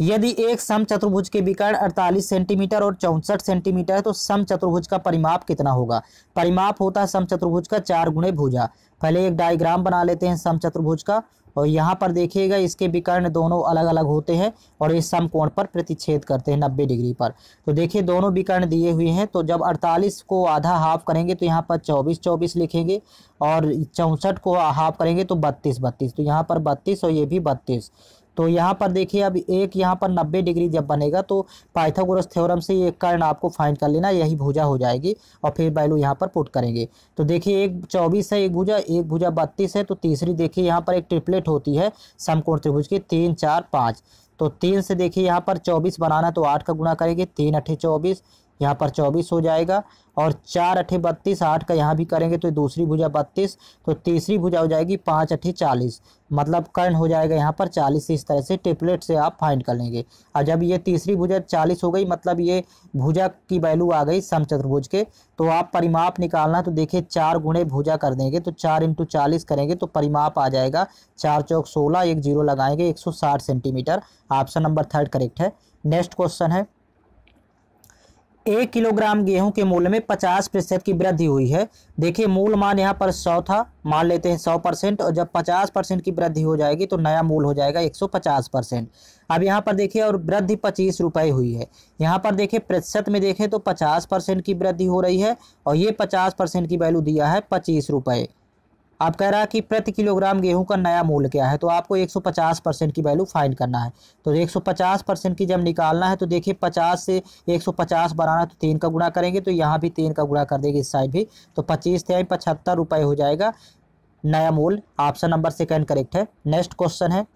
A: यदि एक सम चतुर्भुज के विकर्ण 48 सेंटीमीटर और चौंसठ सेंटीमीटर है तो सम चतुर्भुज का परिमाप कितना होगा परिमाप होता है सम चतुर्भुज का चार गुणे भुजा पहले एक डायग्राम बना लेते हैं सम चतुर्भुज का और यहाँ पर देखिएगा इसके विकर्ण दोनों अलग अलग होते हैं और ये सम कोण पर प्रतिच्छेद करते हैं नब्बे डिग्री पर तो देखिए दोनों विकर्ण दिए हुए हैं तो जब अड़तालीस को आधा हाफ करेंगे तो यहाँ पर चौबीस चौबीस लिखेंगे और चौंसठ को हाफ करेंगे तो बत्तीस बत्तीस तो यहाँ पर बत्तीस और ये भी बत्तीस तो यहाँ पर देखिए अब एक यहाँ पर 90 डिग्री जब बनेगा तो पाइथागोरस थ्योरम से ये कर्ण आपको फाइंड कर लेना यही भुजा हो जाएगी और फिर वैल्यू यहाँ पर पुट करेंगे तो देखिए एक चौबीस है एक भुजा एक भुजा बत्तीस है तो तीसरी देखिए यहाँ पर एक ट्रिपलेट होती है समकोण त्रिभुज की तीन चार पाँच तो तीन से देखिए यहाँ पर चौबीस बनाना तो आठ का गुणा करेंगे तीन अठे चौबीस यहाँ पर चौबीस हो जाएगा और चार अठे बत्तीस आठ का यहाँ भी करेंगे तो दूसरी भुजा बत्तीस तो तीसरी भुजा हो जाएगी पाँच अठे चालीस मतलब कर्ण हो जाएगा यहाँ पर चालीस इस तरह से टेपलेट से आप फाइंड कर लेंगे और जब ये तीसरी भुजा चालीस हो गई मतलब ये भुजा की वैल्यू आ गई समचतुर्भुज के तो आप परिमाप निकालना तो देखिए चार गुणे भुजा कर देंगे तो चार इंटू चालीस करेंगे तो परिमाप आ जाएगा चार चौक सोलह एक जीरो लगाएंगे एक सौ साठ centimetre option number third correct है नेक्स्ट क्वेश्चन है एक किलोग्राम गेहूं के मूल्य में पचास प्रतिशत की वृद्धि हुई है देखिए मूल मान यहाँ पर सौ था मान लेते हैं सौ परसेंट और जब पचास परसेंट की वृद्धि हो जाएगी तो नया मूल हो जाएगा एक सौ पचास परसेंट अब यहाँ पर देखिए और वृद्धि पच्चीस रुपये हुई है यहाँ पर देखिए प्रतिशत में देखें तो पचास परसेंट की वृद्धि हो रही है और ये पचास परसेंट की वैल्यू दिया है पच्चीस रुपये आप कह रहा है कि प्रति किलोग्राम गेहूं का नया मूल्य क्या है तो आपको 150 परसेंट की वैल्यू फाइंड करना है तो 150 परसेंट की जब निकालना है तो देखिए 50 से 150 बनाना तो तीन का गुणा करेंगे तो यहाँ भी तीन का गुणा कर देंगे इस साइड भी तो पच्चीस थे पचहत्तर रुपये हो जाएगा नया मूल ऑप्शन नंबर सेकेंड करेक्ट है नेक्स्ट क्वेश्चन है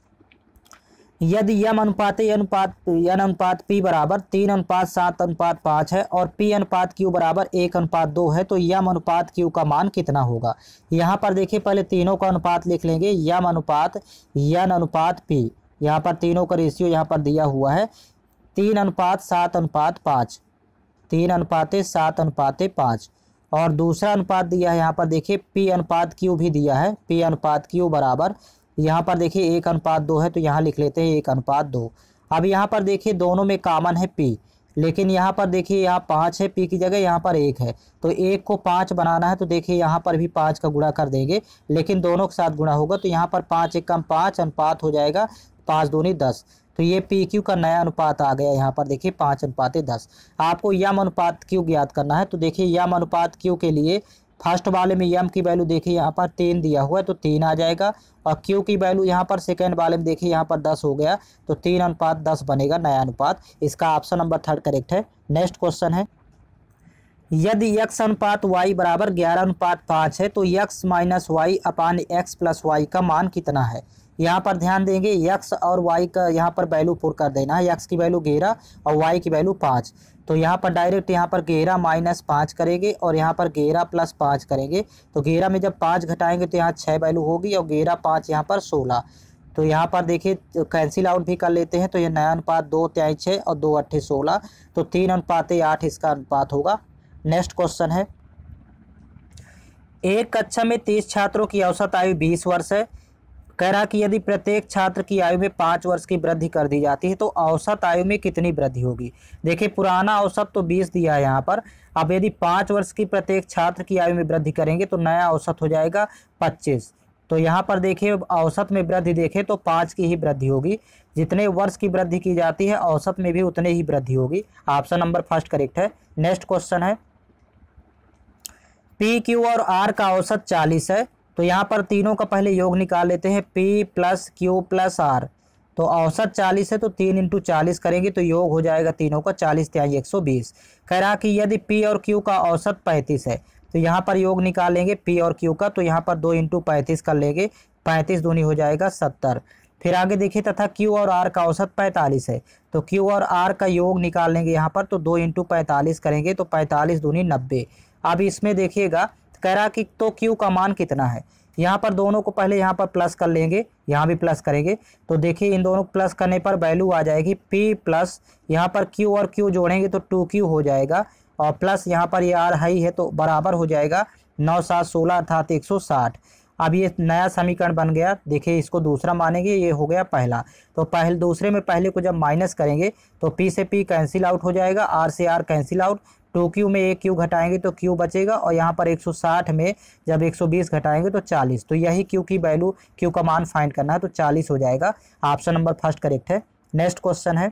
A: यदि यम अनुपात अनुपात यन अनुपात पी बराबर तीन अनुपात सात अनुपात पाँच है और पी अनुपात क्यू बराबर एक अनुपात दो है तो यम अनुपात क्यू का मान कितना होगा यहाँ पर देखिए पहले तीनों का अनुपात लिख लेंगे यम अनुपात यन अनुपात पी यहाँ पर तीनों का रेशियो यहाँ पर दिया हुआ है तीन अनुपात सात अनुपात पाँच तीन अनुपातें सात अनुपातें पाँच और दूसरा अनुपात दिया है यहाँ पर देखिए पी अनुपात क्यू भी दिया है पी अनुपात क्यू बराबर यहाँ पर देखिए एक अनुपात दो है तो यहाँ लिख लेते हैं एक अनुपात दो अब यहाँ पर देखिए दोनों में कॉमन है पी लेकिन यहाँ पर देखिए यहाँ पाँच है पी की जगह यहाँ पर एक है तो एक को पाँच बनाना है तो देखिए यहाँ पर भी पाँच का गुणा कर देंगे लेकिन दोनों के साथ गुणा होगा तो यहाँ पर पाँच एक कम पाँच अनुपात हो जाएगा पाँच दूनी दस तो ये पी क्यू का नया अनुपात आ गया यहाँ पर देखिए पाँच अनुपात दस आपको यम अनुपात क्यू ज्ञात करना है तो देखिए यम अनुपात क्यू के लिए फर्स्ट वाले में यम की वैल्यू देखिए यहाँ पर तीन दिया हुआ है तो तीन आ जाएगा और क्यू की वैल्यू यहाँ पर सेकेंड वाले में देखिए यहाँ पर दस हो गया तो तीन अनुपात दस बनेगा नया अनुपात इसका ऑप्शन नंबर थर्ड करेक्ट है नेक्स्ट क्वेश्चन है यदि यक्स अनुपात वाई बराबर ग्यारह अनुपात पाँच है तो x minus y upon x plus y का मान कितना है यहाँ पर ध्यान देंगे यक्स और वाई का यहाँ पर वैल्यू पुर कर देना है यक्स की वैल्यू ग्यारह और वाई की वैल्यू पाँच तो यहाँ पर डायरेक्ट यहाँ पर गेरा माइनस पाँच करेंगे और यहाँ पर गेरा प्लस पाँच करेंगे तो गेरा में जब पाँच घटाएंगे तो यहाँ छः वैल्यू होगी और गेरा पाँच यहाँ पर सोलह तो यहाँ पर देखिए कैंसिल तो आउट भी कर लेते हैं तो ये नया अनुपात दो त्याई छः और दो अट्ठे सोलह तो तीन अनुपात आठ इसका अनुपात होगा नेक्स्ट क्वेश्चन है एक कक्षा में तीस छात्रों की औसत आयु बीस वर्ष है कह रहा कि यदि प्रत्येक छात्र की आयु में पाँच वर्ष की वृद्धि कर दी जाती है तो औसत आयु में कितनी वृद्धि होगी देखिए पुराना औसत तो बीस दिया है यहाँ पर अब यदि पाँच वर्ष की प्रत्येक छात्र की आयु में वृद्धि करेंगे तो नया औसत हो जाएगा पच्चीस तो यहाँ पर देखिए औसत में वृद्धि देखें तो पाँच की ही वृद्धि होगी जितने वर्ष की वृद्धि की जाती है औसत में भी उतने ही वृद्धि होगी ऑप्शन नंबर फर्स्ट करेक्ट है नेक्स्ट क्वेश्चन है पी क्यू और आर का औसत चालीस है तो यहाँ पर तीनों का पहले योग निकाल लेते हैं P plus Q plus R तो औसत चालीस है तो तीन इंटू चालीस करेंगे तो योग हो जाएगा तीनों का चालीस तिहाई एक सौ बीस कह रहा कि यदि पी और क्यू का औसत पैंतीस है तो यहाँ पर योग निकालेंगे पी और क्यू का तो यहाँ पर दो इंटू पैंतीस कर लेंगे पैंतीस दूनी हो जाएगा सत्तर फिर आगे देखिए तथा क्यू और आर का औसत पैंतालीस है तो क्यू और आर का योग निकाल लेंगे यहाँ पर तो दो इंटू पैंतालीस करेंगे तो पैंतालीस दूनी नब्बे अब इसमें देखिएगा कह रहा कि तो क्यू का मान कितना है यहाँ पर दोनों को पहले यहाँ पर प्लस कर लेंगे यहाँ भी प्लस करेंगे तो देखिए इन दोनों को प्लस करने पर वैल्यू आ जाएगी पी प्लस यहाँ पर क्यू और क्यू जोड़ेंगे तो टू क्यू हो जाएगा और प्लस यहाँ पर ये आर हाई है तो बराबर हो जाएगा नौ सात सोलह अर्थात एक सौ साठ अब ये नया समीकरण बन गया देखिए इसको दूसरा मानेंगे ये हो गया पहला तो पहले दूसरे में पहले को जब माइनस करेंगे तो पी से पी कैंसिल आउट हो जाएगा आर से R cancel out two Q में एक क्यू घटाएंगे तो क्यू बचेगा और यहाँ पर 160 में जब 120 घटाएंगे तो 40 तो यही क्यू की वैल्यू क्यू का मान फाइंड करना है तो 40 हो जाएगा ऑप्शन नंबर फर्स्ट करेक्ट है नेक्स्ट क्वेश्चन है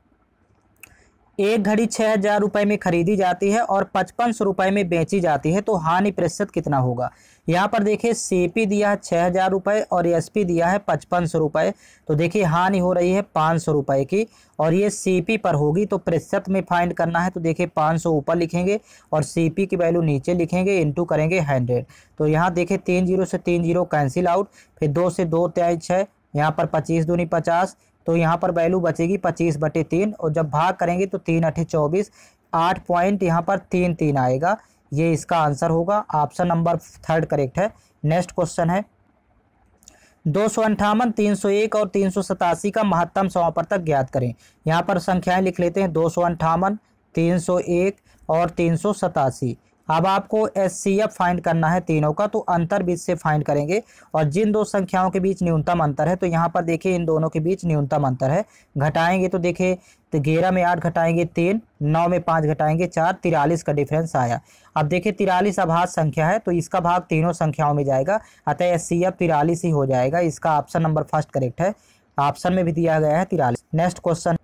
A: एक घड़ी छः हजार रुपये में खरीदी जाती है और पचपन सौ रुपए में बेची जाती है तो हानि प्रतिशत कितना होगा यहाँ पर देखिए सीपी दिया है छः हजार रुपए और एसपी दिया है पचपन सौ रुपए तो देखिए हानि हो रही है पाँच सौ रुपए की और ये सीपी पर होगी तो प्रतिशत में फाइंड करना है तो देखिए पाँच सौ ऊपर लिखेंगे और सीपी की वैल्यू नीचे लिखेंगे इंटू करेंगे हंड्रेड तो यहाँ देखे तीन जीरो से तीन जीरो कैंसिल आउट फिर दो से दो त्याई छः यहाँ पर पच्चीस दूनी पचास तो यहाँ पर वैल्यू बचेगी पच्चीस बटे तीन और जब भाग करेंगे तो तीन अठे चौबीस आठ पॉइंट यहाँ पर तीन तीन आएगा ये इसका आंसर होगा ऑप्शन नंबर थर्ड करेक्ट है नेक्स्ट क्वेश्चन है दो सौ अंठावन तीन सौ एक और तीन सौ सतासी का महत्तम समापर्तक ज्ञात करें यहाँ पर संख्याएं लिख लेते हैं दो सौ अंठावन तीन सौ एक और तीन सौ सतासी अब आपको एस सी एफ़ फाइंड करना है तीनों का तो अंतर बीच से फाइंड करेंगे और जिन दो संख्याओं के बीच न्यूनतम अंतर है तो यहाँ पर देखिए इन दोनों के बीच न्यूनतम अंतर है घटाएंगे तो देखिए तो ग्यारह में आठ घटाएंगे तीन नौ में पाँच घटाएंगे चार तिरालीस का डिफरेंस आया अब देखिए तिरालीस अभाज संख्या है तो इसका भाग तीनों संख्याओं में जाएगा अतः एस सी तिरालीस ही हो जाएगा इसका ऑप्शन नंबर फर्स्ट करेक्ट है ऑप्शन में भी दिया गया है तिरालीस नेक्स्ट क्वेश्चन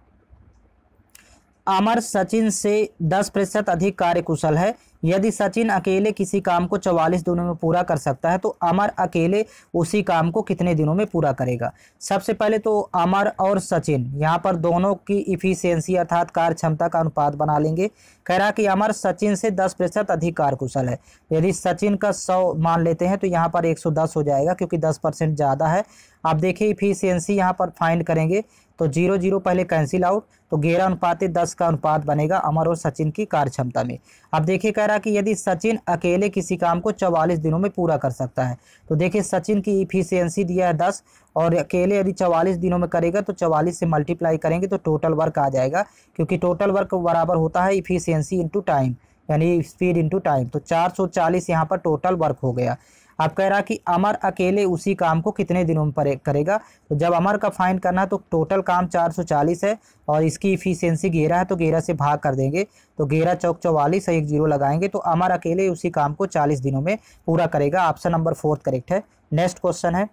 A: अमर सचिन से 10 प्रतिशत अधिक कार्यकुशल है यदि सचिन अकेले किसी काम को 44 दिनों में पूरा कर सकता है तो अमर अकेले उसी काम को कितने दिनों में पूरा करेगा सबसे पहले तो अमर और सचिन यहाँ पर दोनों की इफिशियंसी अर्थात कार्य क्षमता का अनुपात बना लेंगे कह रहा कि अमर सचिन से 10 प्रतिशत अधिक कार्यकुशल है यदि सचिन का सौ मान लेते हैं तो यहाँ पर एक हो जाएगा क्योंकि दस ज़्यादा है आप देखिए इफिशियंसी यहाँ पर फाइंड करेंगे तो जीरो जीरो पहले कैंसिल आउट तो ग्यारह अनुपात दस का अनुपात बनेगा अमर और सचिन की कार्य क्षमता में अब देखिए कह रहा कि यदि सचिन अकेले किसी काम को चवालीस दिनों में पूरा कर सकता है तो देखिए सचिन की इफिशियंसी दिया है दस और अकेले यदि चवालीस दिनों में करेगा तो चवालीस से मल्टीप्लाई करेंगे तो टोटल वर्क आ जाएगा क्योंकि टोटल वर्क बराबर होता है इफिशियंसी इंटू टाइम यानी स्पीड इंटू टाइम तो चार सौ यहाँ पर टोटल वर्क हो गया आप कह रहा कि अमर अकेले उसी काम को कितने दिनों में करेगा तो जब अमर का फाइन करना है तो टोटल काम 440 है और इसकी इफिशियंसी गेरा है तो गेरा से भाग कर देंगे तो गेरा चौक चौवालीस एक जीरो लगाएंगे तो अमर अकेले उसी काम को चालीस दिनों में पूरा करेगा ऑप्शन नंबर फोर्थ करेक्ट है नेक्स्ट क्वेश्चन है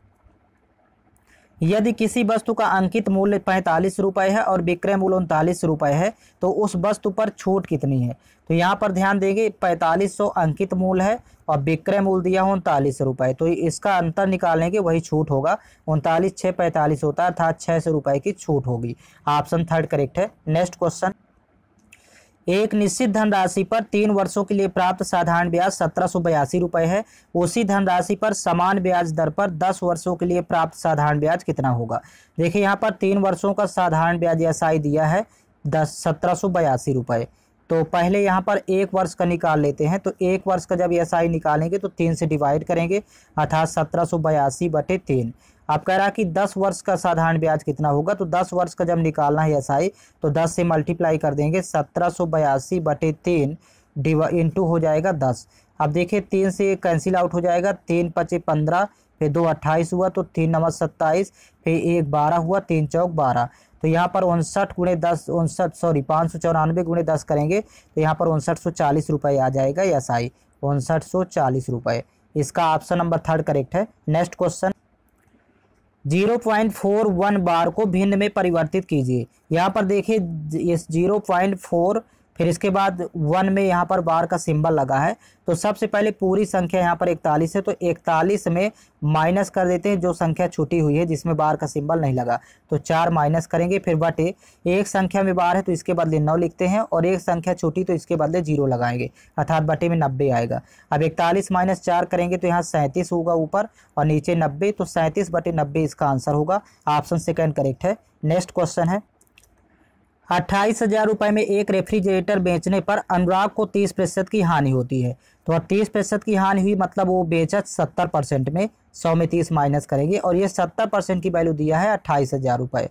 A: यदि किसी वस्तु का अंकित मूल्य पैंतालीस रुपये है और विक्रय मूल्य उनतालीस रुपये है तो उस वस्तु पर छूट कितनी है तो यहाँ पर ध्यान देंगे पैंतालीस सौ अंकित मूल है और विक्रय मूल्य दिया हो उनतालीस रुपये तो इसका अंतर निकालेंगे वही छूट होगा उनतालीस छः पैंतालीस होता है अर्थात छः सौ रुपये की छूट होगी ऑप्शन थर्ड करेक्ट है नेक्स्ट क्वेश्चन एक निश्चित धनराशि पर तीन वर्षों के लिए प्राप्त साधारण ब्याज सत्रह सौ बयासी रुपये है उसी धनराशि पर समान ब्याज दर पर दस वर्षों के लिए प्राप्त साधारण ब्याज कितना होगा देखिए यहाँ पर तीन वर्षों का साधारण ब्याज एसआई दिया है दस सत्रह सौ बयासी रुपये तो पहले यहाँ पर एक वर्ष का निकाल लेते हैं तो एक वर्ष का जब एस निकालेंगे तो तीन से डिवाइड करेंगे अर्थात सत्रह सौ बयासी बटे तीन आप कह रहा कि दस वर्ष का साधारण ब्याज कितना होगा तो दस वर्ष का जब निकालना है एस आई तो दस से मल्टीप्लाई कर देंगे सत्रह सौ बयासी बटे तीन डिवा इंटू हो जाएगा दस अब देखिए तीन से कैंसिल आउट हो जाएगा तीन पचे पंद्रह फिर दो अट्ठाईस हुआ तो तीन नवा सत्ताईस फिर एक बारह हुआ तीन चौक बारह तो यहाँ पर उनसठ गुणे दस उनसठ सॉरी पाँच सौ चौरानवे गुणे दस करेंगे तो यहाँ पर उनसठ सौ चालीस रुपये आ जाएगा एस आई उनसठ सौ चालीस रुपये इसका ऑप्शन नंबर थर्ड करेक्ट है नेक्स्ट क्वेश्चन 0.41 बार को भिन्न में परिवर्तित कीजिए यहाँ पर देखिए इस 0.4 फिर इसके बाद वन में यहाँ पर बार का सिंबल लगा है तो सबसे पहले पूरी संख्या यहाँ पर इकतालीस है तो इकतालीस में माइनस कर देते हैं जो संख्या छूटी हुई है जिसमें बार का सिंबल नहीं लगा तो चार माइनस करेंगे फिर बटे एक संख्या में बार है तो इसके बदले नौ लिखते हैं और एक संख्या छूटी तो इसके बदले जीरो लगाएंगे अर्थात बटे में नब्बे आएगा अब इकतालीस माइनस चार करेंगे तो यहाँ सैंतीस होगा ऊपर और नीचे नब्बे तो सैंतीस बटे नब्बे इसका आंसर होगा ऑप्शन सेकेंड करेक्ट है नेक्स्ट क्वेश्चन है अट्ठाईस हजार रुपये में एक रेफ्रिजरेटर बेचने पर अनुराग को तीस प्रतिशत की हानि होती है तो तीस प्रतिशत की हानि हुई मतलब वो बेचा सत्तर परसेंट में सौ में तीस माइनस करेंगे और ये सत्तर परसेंट की वैल्यू दिया है अट्ठाईस हज़ार रुपये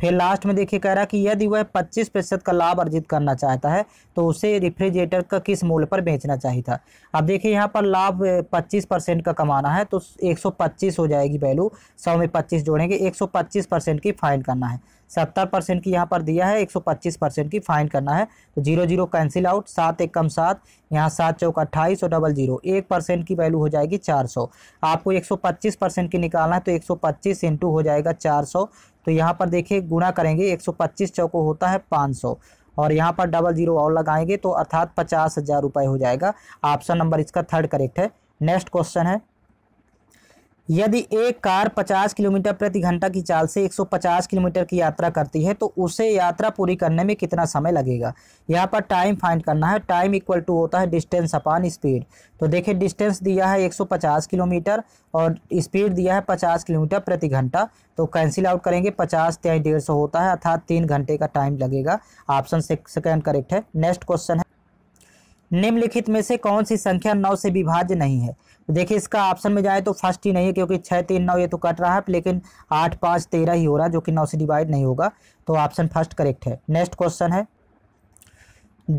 A: फिर लास्ट में देखिए कह रहा कि यदि वह पच्चीस प्रतिशत का लाभ अर्जित करना चाहता है तो उसे रेफ्रिजरेटर का किस मूल्य पर बेचना चाहिए था अब देखिए यहाँ पर लाभ पच्चीस परसेंट का कमाना है तो एक सौ पच्चीस हो जाएगी वैल्यू सौ में पच्चीस जोड़ेंगे एक सौ पच्चीस परसेंट की फाइन करना है सत्तर परसेंट की यहाँ पर दिया है एक सौ पच्चीस परसेंट की फाइन करना है तो जीरो जीरो कैंसिल आउट सात एक कम सात यहाँ सात चौक अट्ठाईस और डबल जीरो एक परसेंट की वैल्यू हो जाएगी चार सौ आपको एक सौ पच्चीस परसेंट की निकालना है तो एक सौ पच्चीस इंटू हो जाएगा चार सौ तो यहाँ पर देखिए गुणा करेंगे एक सौ पच्चीस चौको होता है पाँच सौ और यहाँ पर डबल जीरो और लगाएंगे तो अर्थात पचास हज़ार रुपये हो जाएगा ऑप्शन नंबर इसका थर्ड करेक्ट है नेक्स्ट क्वेश्चन है यदि एक कार 50 किलोमीटर प्रति घंटा की चाल से 150 किलोमीटर की यात्रा करती है तो उसे यात्रा पूरी करने में कितना समय लगेगा यहाँ पर टाइम फाइंड करना है टाइम इक्वल टू होता है डिस्टेंस अपान स्पीड तो देखिए डिस्टेंस दिया है 150 किलोमीटर और स्पीड दिया है 50 किलोमीटर प्रति घंटा तो कैंसिल आउट करेंगे पचास या डेढ़ सौ होता है अर्थात तीन घंटे का टाइम लगेगा ऑप्शन सेकेंड करेक्ट है नेक्स्ट क्वेश्चन है निम्नलिखित में से कौन सी संख्या नौ से विभाज्य नहीं है तो देखिए इसका ऑप्शन में जाए तो फर्स्ट ही नहीं है क्योंकि छः तीन नौ ये तो कट रहा है लेकिन आठ पाँच तेरह ही हो रहा है जो कि नौ से डिवाइड नहीं होगा तो ऑप्शन फर्स्ट करेक्ट है नेक्स्ट क्वेश्चन है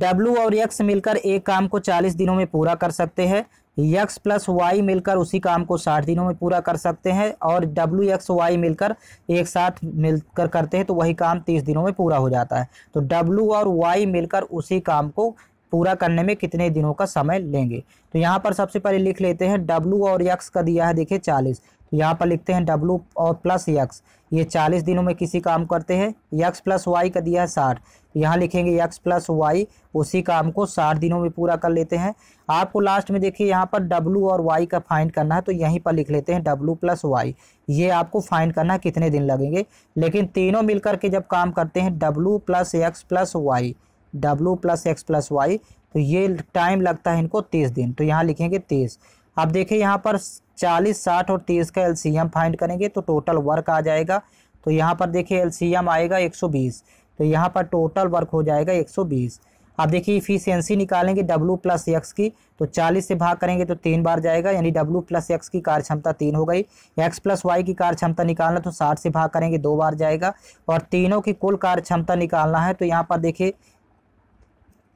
A: डब्ल्यू और यक्स मिलकर एक काम को चालीस दिनों में पूरा कर सकते हैं यक्स प्लस वाई मिलकर उसी काम को साठ दिनों में पूरा कर सकते हैं और डब्ल्यू एक्स वाई मिलकर एक साथ मिलकर करते हैं तो वही काम तीस दिनों में पूरा हो जाता है तो डब्ल्यू और वाई मिलकर उसी काम को पूरा करने में कितने दिनों का समय लेंगे तो यहाँ पर सबसे पहले लिख लेते हैं डब्लू और यक्स का दिया है देखिए चालीस तो यहाँ पर लिखते हैं डब्लू और प्लस यक्स ये चालीस दिनों में किसी काम करते हैं यक्स प्लस वाई का दिया है साठ तो यहाँ लिखेंगे यक्स प्लस वाई उसी काम को साठ दिनों में पूरा कर लेते हैं आपको लास्ट में देखिए यहाँ पर डब्लू और वाई का फाइंड करना है तो यहीं पर लिख लेते हैं डब्लू प्लस वाई ये आपको फाइंड करना है कितने दिन लगेंगे लेकिन तीनों मिलकर के जब काम करते हैं W plus x plus y W plus x plus y तो ये टाइम लगता है इनको तीस दिन तो यहाँ लिखेंगे तीस अब देखिए यहाँ पर चालीस साठ और तीस का एलसीएम फाइंड करेंगे तो टोटल वर्क आ जाएगा तो यहाँ पर देखिए एलसीएम आएगा एक सौ बीस तो यहाँ पर टोटल वर्क हो जाएगा एक सौ बीस अब देखिए इफिशियंसी निकालेंगे डब्लू प्लस एक्स की तो 40 से भाग करेंगे तो तीन बार जाएगा यानी डब्लू प्लस एक्स की कार्य क्षमता तीन हो गई एक्स प्लस वाई की कार्य क्षमता निकालना तो 60 से भाग करेंगे दो बार जाएगा और तीनों की कुल कार्य क्षमता निकालना है तो यहाँ पर देखिए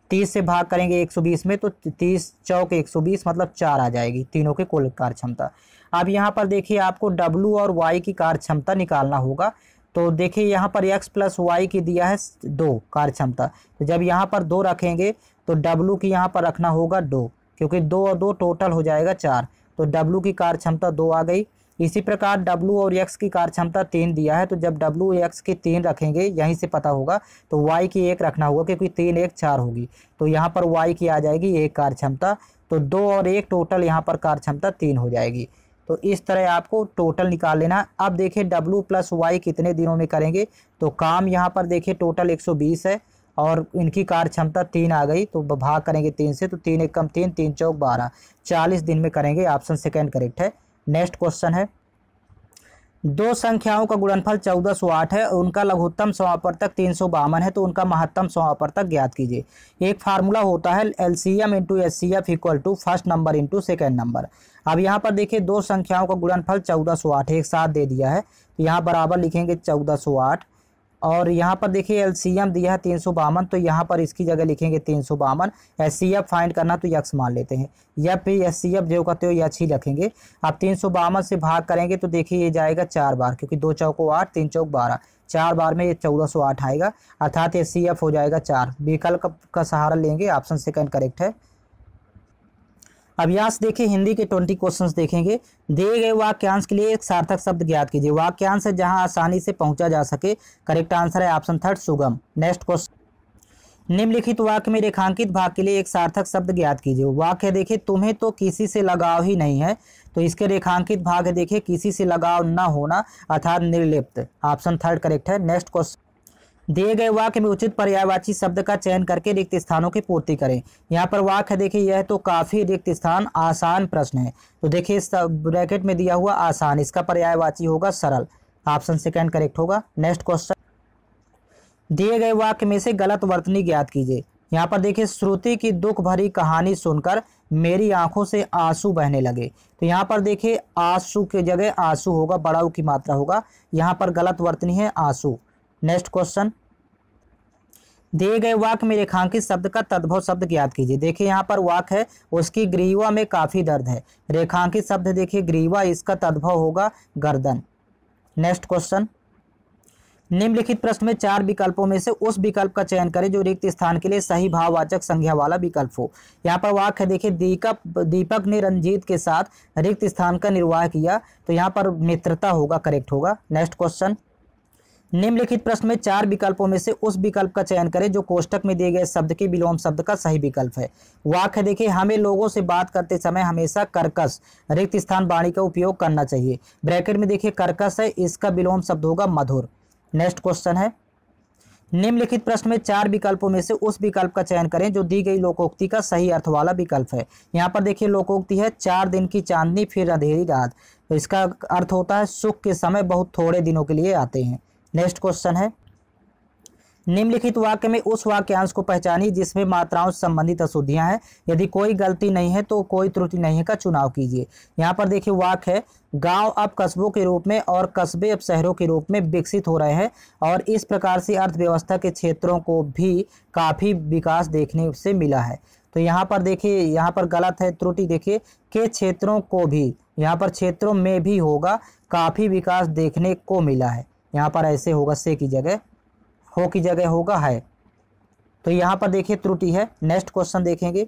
A: तीस से भाग करेंगे एक सौ बीस में तो तीस चौक एक सौ बीस मतलब चार आ जाएगी तीनों के कुल कार्य क्षमता अब यहाँ पर देखिए आपको डब्लू और वाई की कार्य क्षमता निकालना होगा तो देखिए यहाँ पर एक्स प्लस वाई की दिया है दो कार्य क्षमता तो जब यहाँ पर दो रखेंगे तो डब्लू की यहाँ पर रखना होगा दो क्योंकि दो और दो टोटल हो जाएगा चार तो डब्लू की कार्य क्षमता दो आ गई इसी प्रकार W और X की कार्य क्षमता तीन दिया है तो जब W X की तीन रखेंगे यहीं से पता होगा तो Y की एक रखना होगा क्योंकि तीन एक चार होगी तो यहाँ पर Y की आ जाएगी एक कार्य क्षमता तो दो और एक टोटल यहाँ पर कार्य क्षमता तीन हो जाएगी तो इस तरह आपको टोटल निकाल लेना है अब देखिए W प्लस वाई कितने दिनों में करेंगे तो काम यहाँ पर देखिए टोटल बीस है और इनकी कार्य क्षमता तीन आ गई तो भाग करेंगे तीन से तो तीन एक कम तीन तीन चौक बारह चालीस दिन में करेंगे ऑप्शन सेकेंड करेक्ट है नेक्स्ट क्वेश्चन है दो संख्याओं का गुणनफल चौदह सौ आठ है और उनका लघुत्तम समापर्तक तीन सौ बावन है तो उनका महत्तम समापर्तक ज्ञात कीजिए एक फार्मूला होता है L C M into S C F equal to first number into second number अब यहाँ पर देखिए दो संख्याओं का गुणनफल चौदह सौ आठ एक साथ दे दिया है यहाँ बराबर लिखेंगे चौदह सौ आठ और यहाँ पर देखिए एल दिया है तीन सौ बावन तो यहाँ पर इसकी जगह लिखेंगे तीन सौ बावन एस फाइंड करना तो यक्स मान लेते हैं या फिर एस सी जो कहते हो यक्ष ही रखेंगे आप तीन सौ बावन से भाग करेंगे तो देखिए ये जाएगा चार बार क्योंकि दो चौको आठ तीन चौक बारह चार बार में ये चौदह सौ आठ आएगा अर्थात एस सी एफ हो जाएगा चार विकल्प का, सहारा लेंगे ऑप्शन सेकेंड करेक्ट है अभ्यास देखें हिंदी के ट्वेंटी क्वेश्चंस देखेंगे दिए गए वाक्यांश के लिए एक सार्थक शब्द ज्ञात कीजिए वाक्यांश है जहां आसानी से पहुंचा जा सके करेक्ट आंसर है ऑप्शन थर्ड सुगम नेक्स्ट क्वेश्चन निम्नलिखित वाक्य में रेखांकित भाग के लिए एक सार्थक शब्द ज्ञात कीजिए वाक्य देखिए तुम्हें तो किसी से लगाव ही नहीं है तो इसके रेखांकित भाग देखिए किसी से लगाव न होना अर्थात निर्लिप्त ऑप्शन थर्ड करेक्ट है नेक्स्ट क्वेश्चन दिए गए वाक्य में उचित पर्यायवाची शब्द का चयन करके रिक्त स्थानों की पूर्ति करें यहाँ पर वाक्य है देखिए यह तो काफी रिक्त स्थान आसान प्रश्न है तो देखिए इस ब्रैकेट में दिया हुआ आसान इसका पर्यायवाची होगा सरल ऑप्शन सेकेंड करेक्ट होगा नेक्स्ट क्वेश्चन दिए गए वाक्य में से गलत वर्तनी ज्ञात कीजिए यहाँ पर देखिए श्रुति की दुख भरी कहानी सुनकर मेरी आंखों से आंसू बहने लगे तो यहाँ पर देखिए आंसू के जगह आंसू होगा बड़ाऊ की मात्रा होगा यहाँ पर गलत वर्तनी है आंसू नेक्स्ट क्वेश्चन दिए गए वाक में रेखांकित शब्द का तद्भव शब्द ज्ञात कीजिए देखिए यहाँ पर वाक है उसकी ग्रीवा में काफ़ी दर्द है रेखांकित शब्द देखिए ग्रीवा इसका तद्भव होगा गर्दन नेक्स्ट क्वेश्चन निम्नलिखित प्रश्न में चार विकल्पों में से उस विकल्प का चयन करें जो रिक्त स्थान के लिए सही भाववाचक संख्या वाला विकल्प हो यहाँ पर वाक है देखिए दीपक दीपक ने रंजीत के साथ रिक्त स्थान का निर्वाह किया तो यहाँ पर मित्रता होगा करेक्ट होगा नेक्स्ट क्वेश्चन निम्नलिखित प्रश्न में चार विकल्पों में से उस विकल्प का चयन करें जो कोष्टक में दिए गए शब्द के विलोम शब्द का सही विकल्प है वाक्य देखिए हमें लोगों से बात करते समय हमेशा कर्कश रिक्त स्थान वाणी का उपयोग करना चाहिए ब्रैकेट में देखिए कर्कस है इसका विलोम शब्द होगा मधुर नेक्स्ट क्वेश्चन है निम्नलिखित प्रश्न में चार विकल्पों में से उस विकल्प का चयन करें जो दी गई लोकोक्ति का सही अर्थ वाला विकल्प है यहाँ पर देखिए लोकोक्ति है चार दिन की चांदनी फिर अंधेरी रात इसका अर्थ होता है सुख के समय बहुत थोड़े दिनों के लिए आते हैं नेक्स्ट क्वेश्चन है निम्नलिखित वाक्य में उस वाक्यांश को पहचानिए जिसमें मात्राओं से संबंधित अशुद्धियां हैं यदि कोई गलती नहीं है तो कोई त्रुटि नहीं है का चुनाव कीजिए यहाँ पर देखिए वाक्य है गांव अब कस्बों के रूप में और कस्बे अब शहरों के रूप में विकसित हो रहे हैं और इस प्रकार से अर्थव्यवस्था के क्षेत्रों को भी काफ़ी विकास देखने से मिला है तो यहाँ पर देखिए यहाँ पर गलत है त्रुटि देखिए के क्षेत्रों को भी यहाँ पर क्षेत्रों में भी होगा काफ़ी विकास देखने को मिला है यहाँ पर ऐसे होगा से की जगह हो की जगह होगा है तो यहाँ पर देखिए त्रुटि है नेक्स्ट क्वेश्चन देखेंगे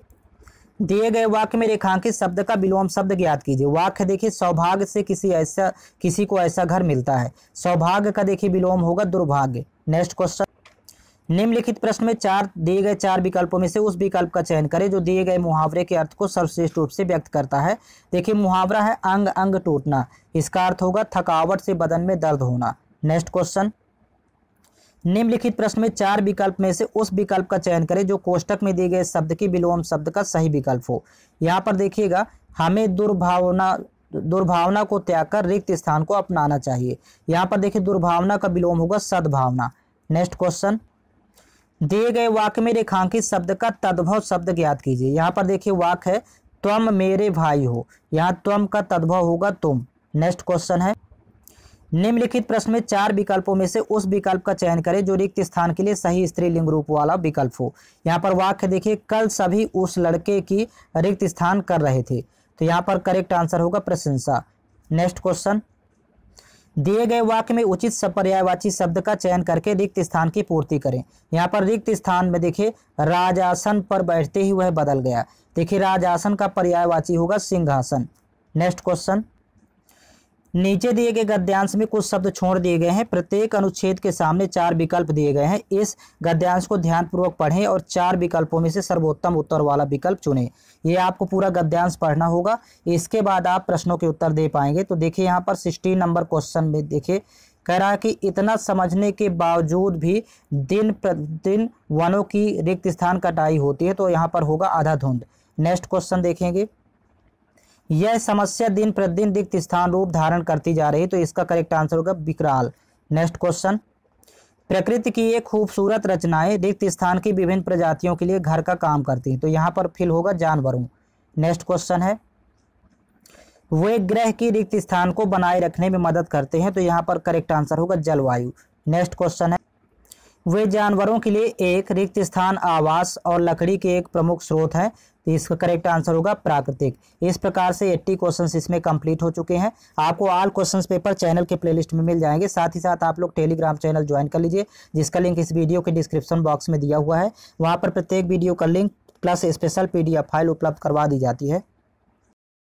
A: दिए गए वाक्य में रेखांकित शब्द का विलोम शब्द ज्ञात कीजिए वाक्य देखिए सौभाग्य से किसी ऐसा किसी को ऐसा घर मिलता है सौभाग्य का देखिए विलोम होगा दुर्भाग्य नेक्स्ट क्वेश्चन निम्नलिखित प्रश्न में चार दिए गए चार विकल्पों में से उस विकल्प का चयन करें जो दिए गए मुहावरे के अर्थ को सर्वश्रेष्ठ रूप से व्यक्त करता है देखिए मुहावरा है अंग अंग टूटना इसका अर्थ होगा थकावट से बदन में दर्द होना नेक्स्ट क्वेश्चन निम्नलिखित प्रश्न में चार विकल्प में से उस विकल्प का चयन करें जो कोष्टक में दिए गए शब्द की विलोम शब्द का सही विकल्प हो यहाँ पर देखिएगा हमें दुर्भावना दुर्भावना को त्याग कर रिक्त स्थान को अपनाना चाहिए यहाँ पर देखिए दुर्भावना का विलोम होगा सद्भावना नेक्स्ट क्वेश्चन दिए गए वाक्य में रेखांकित शब्द का तद्भव शब्द ज्ञात कीजिए यहाँ पर देखिए वाक्य है त्वम मेरे भाई हो यहाँ त्वम का तद्भव होगा तुम नेक्स्ट क्वेश्चन है निम्नलिखित प्रश्न में चार विकल्पों में से उस विकल्प का चयन करें जो रिक्त स्थान के लिए सही स्त्रीलिंग रूप वाला विकल्प हो यहाँ पर वाक्य देखिए कल सभी उस लड़के की रिक्त स्थान कर रहे थे तो यहाँ पर करेक्ट आंसर होगा प्रशंसा नेक्स्ट क्वेश्चन दिए गए वाक्य में उचित सपर्यायवाची शब्द का चयन करके रिक्त स्थान की पूर्ति करें यहाँ पर रिक्त स्थान में देखिए राजासन पर बैठते ही वह बदल गया देखिए राजासन का पर्यायवाची होगा सिंहासन नेक्स्ट क्वेश्चन नीचे दिए गए गद्यांश में कुछ शब्द छोड़ दिए गए हैं प्रत्येक अनुच्छेद के सामने चार विकल्प दिए गए हैं इस गद्यांश को ध्यानपूर्वक पढ़ें और चार विकल्पों में से सर्वोत्तम उत्तर वाला विकल्प चुनें ये आपको पूरा गद्यांश पढ़ना होगा इसके बाद आप प्रश्नों के उत्तर दे पाएंगे तो देखिए यहाँ पर सिक्सटीन नंबर क्वेश्चन में देखिए कह रहा है कि इतना समझने के बावजूद भी दिन प्रतिदिन वनों की रिक्त स्थान कटाई होती है तो यहाँ पर होगा आधा धुंध नेक्स्ट क्वेश्चन देखेंगे यह समस्या दिन प्रतिदिन रिक्त स्थान रूप धारण करती जा रही तो इसका करेक्ट आंसर होगा विकराल नेक्स्ट क्वेश्चन प्रकृति की ये खूबसूरत रचनाएं रिक्त स्थान की विभिन्न प्रजातियों के लिए घर का काम करती हैं तो यहाँ पर फिल होगा जानवरों नेक्स्ट क्वेश्चन है वे ग्रह की रिक्त स्थान को बनाए रखने में मदद करते हैं तो यहाँ पर करेक्ट आंसर होगा जलवायु नेक्स्ट क्वेश्चन है वे जानवरों के लिए एक रिक्त स्थान आवास और लकड़ी के एक प्रमुख स्रोत है तो इसका करेक्ट आंसर होगा प्राकृतिक इस प्रकार से एट्टी क्वेश्चन इसमें कंप्लीट हो चुके हैं आपको ऑल क्वेश्चन पेपर चैनल के प्लेलिस्ट में मिल जाएंगे साथ ही साथ आप लोग टेलीग्राम चैनल ज्वाइन कर लीजिए जिसका लिंक इस वीडियो के डिस्क्रिप्शन बॉक्स में दिया हुआ है वहाँ पर प्रत्येक वीडियो का link plus special PDF file उपलब्ध करवा दी जाती है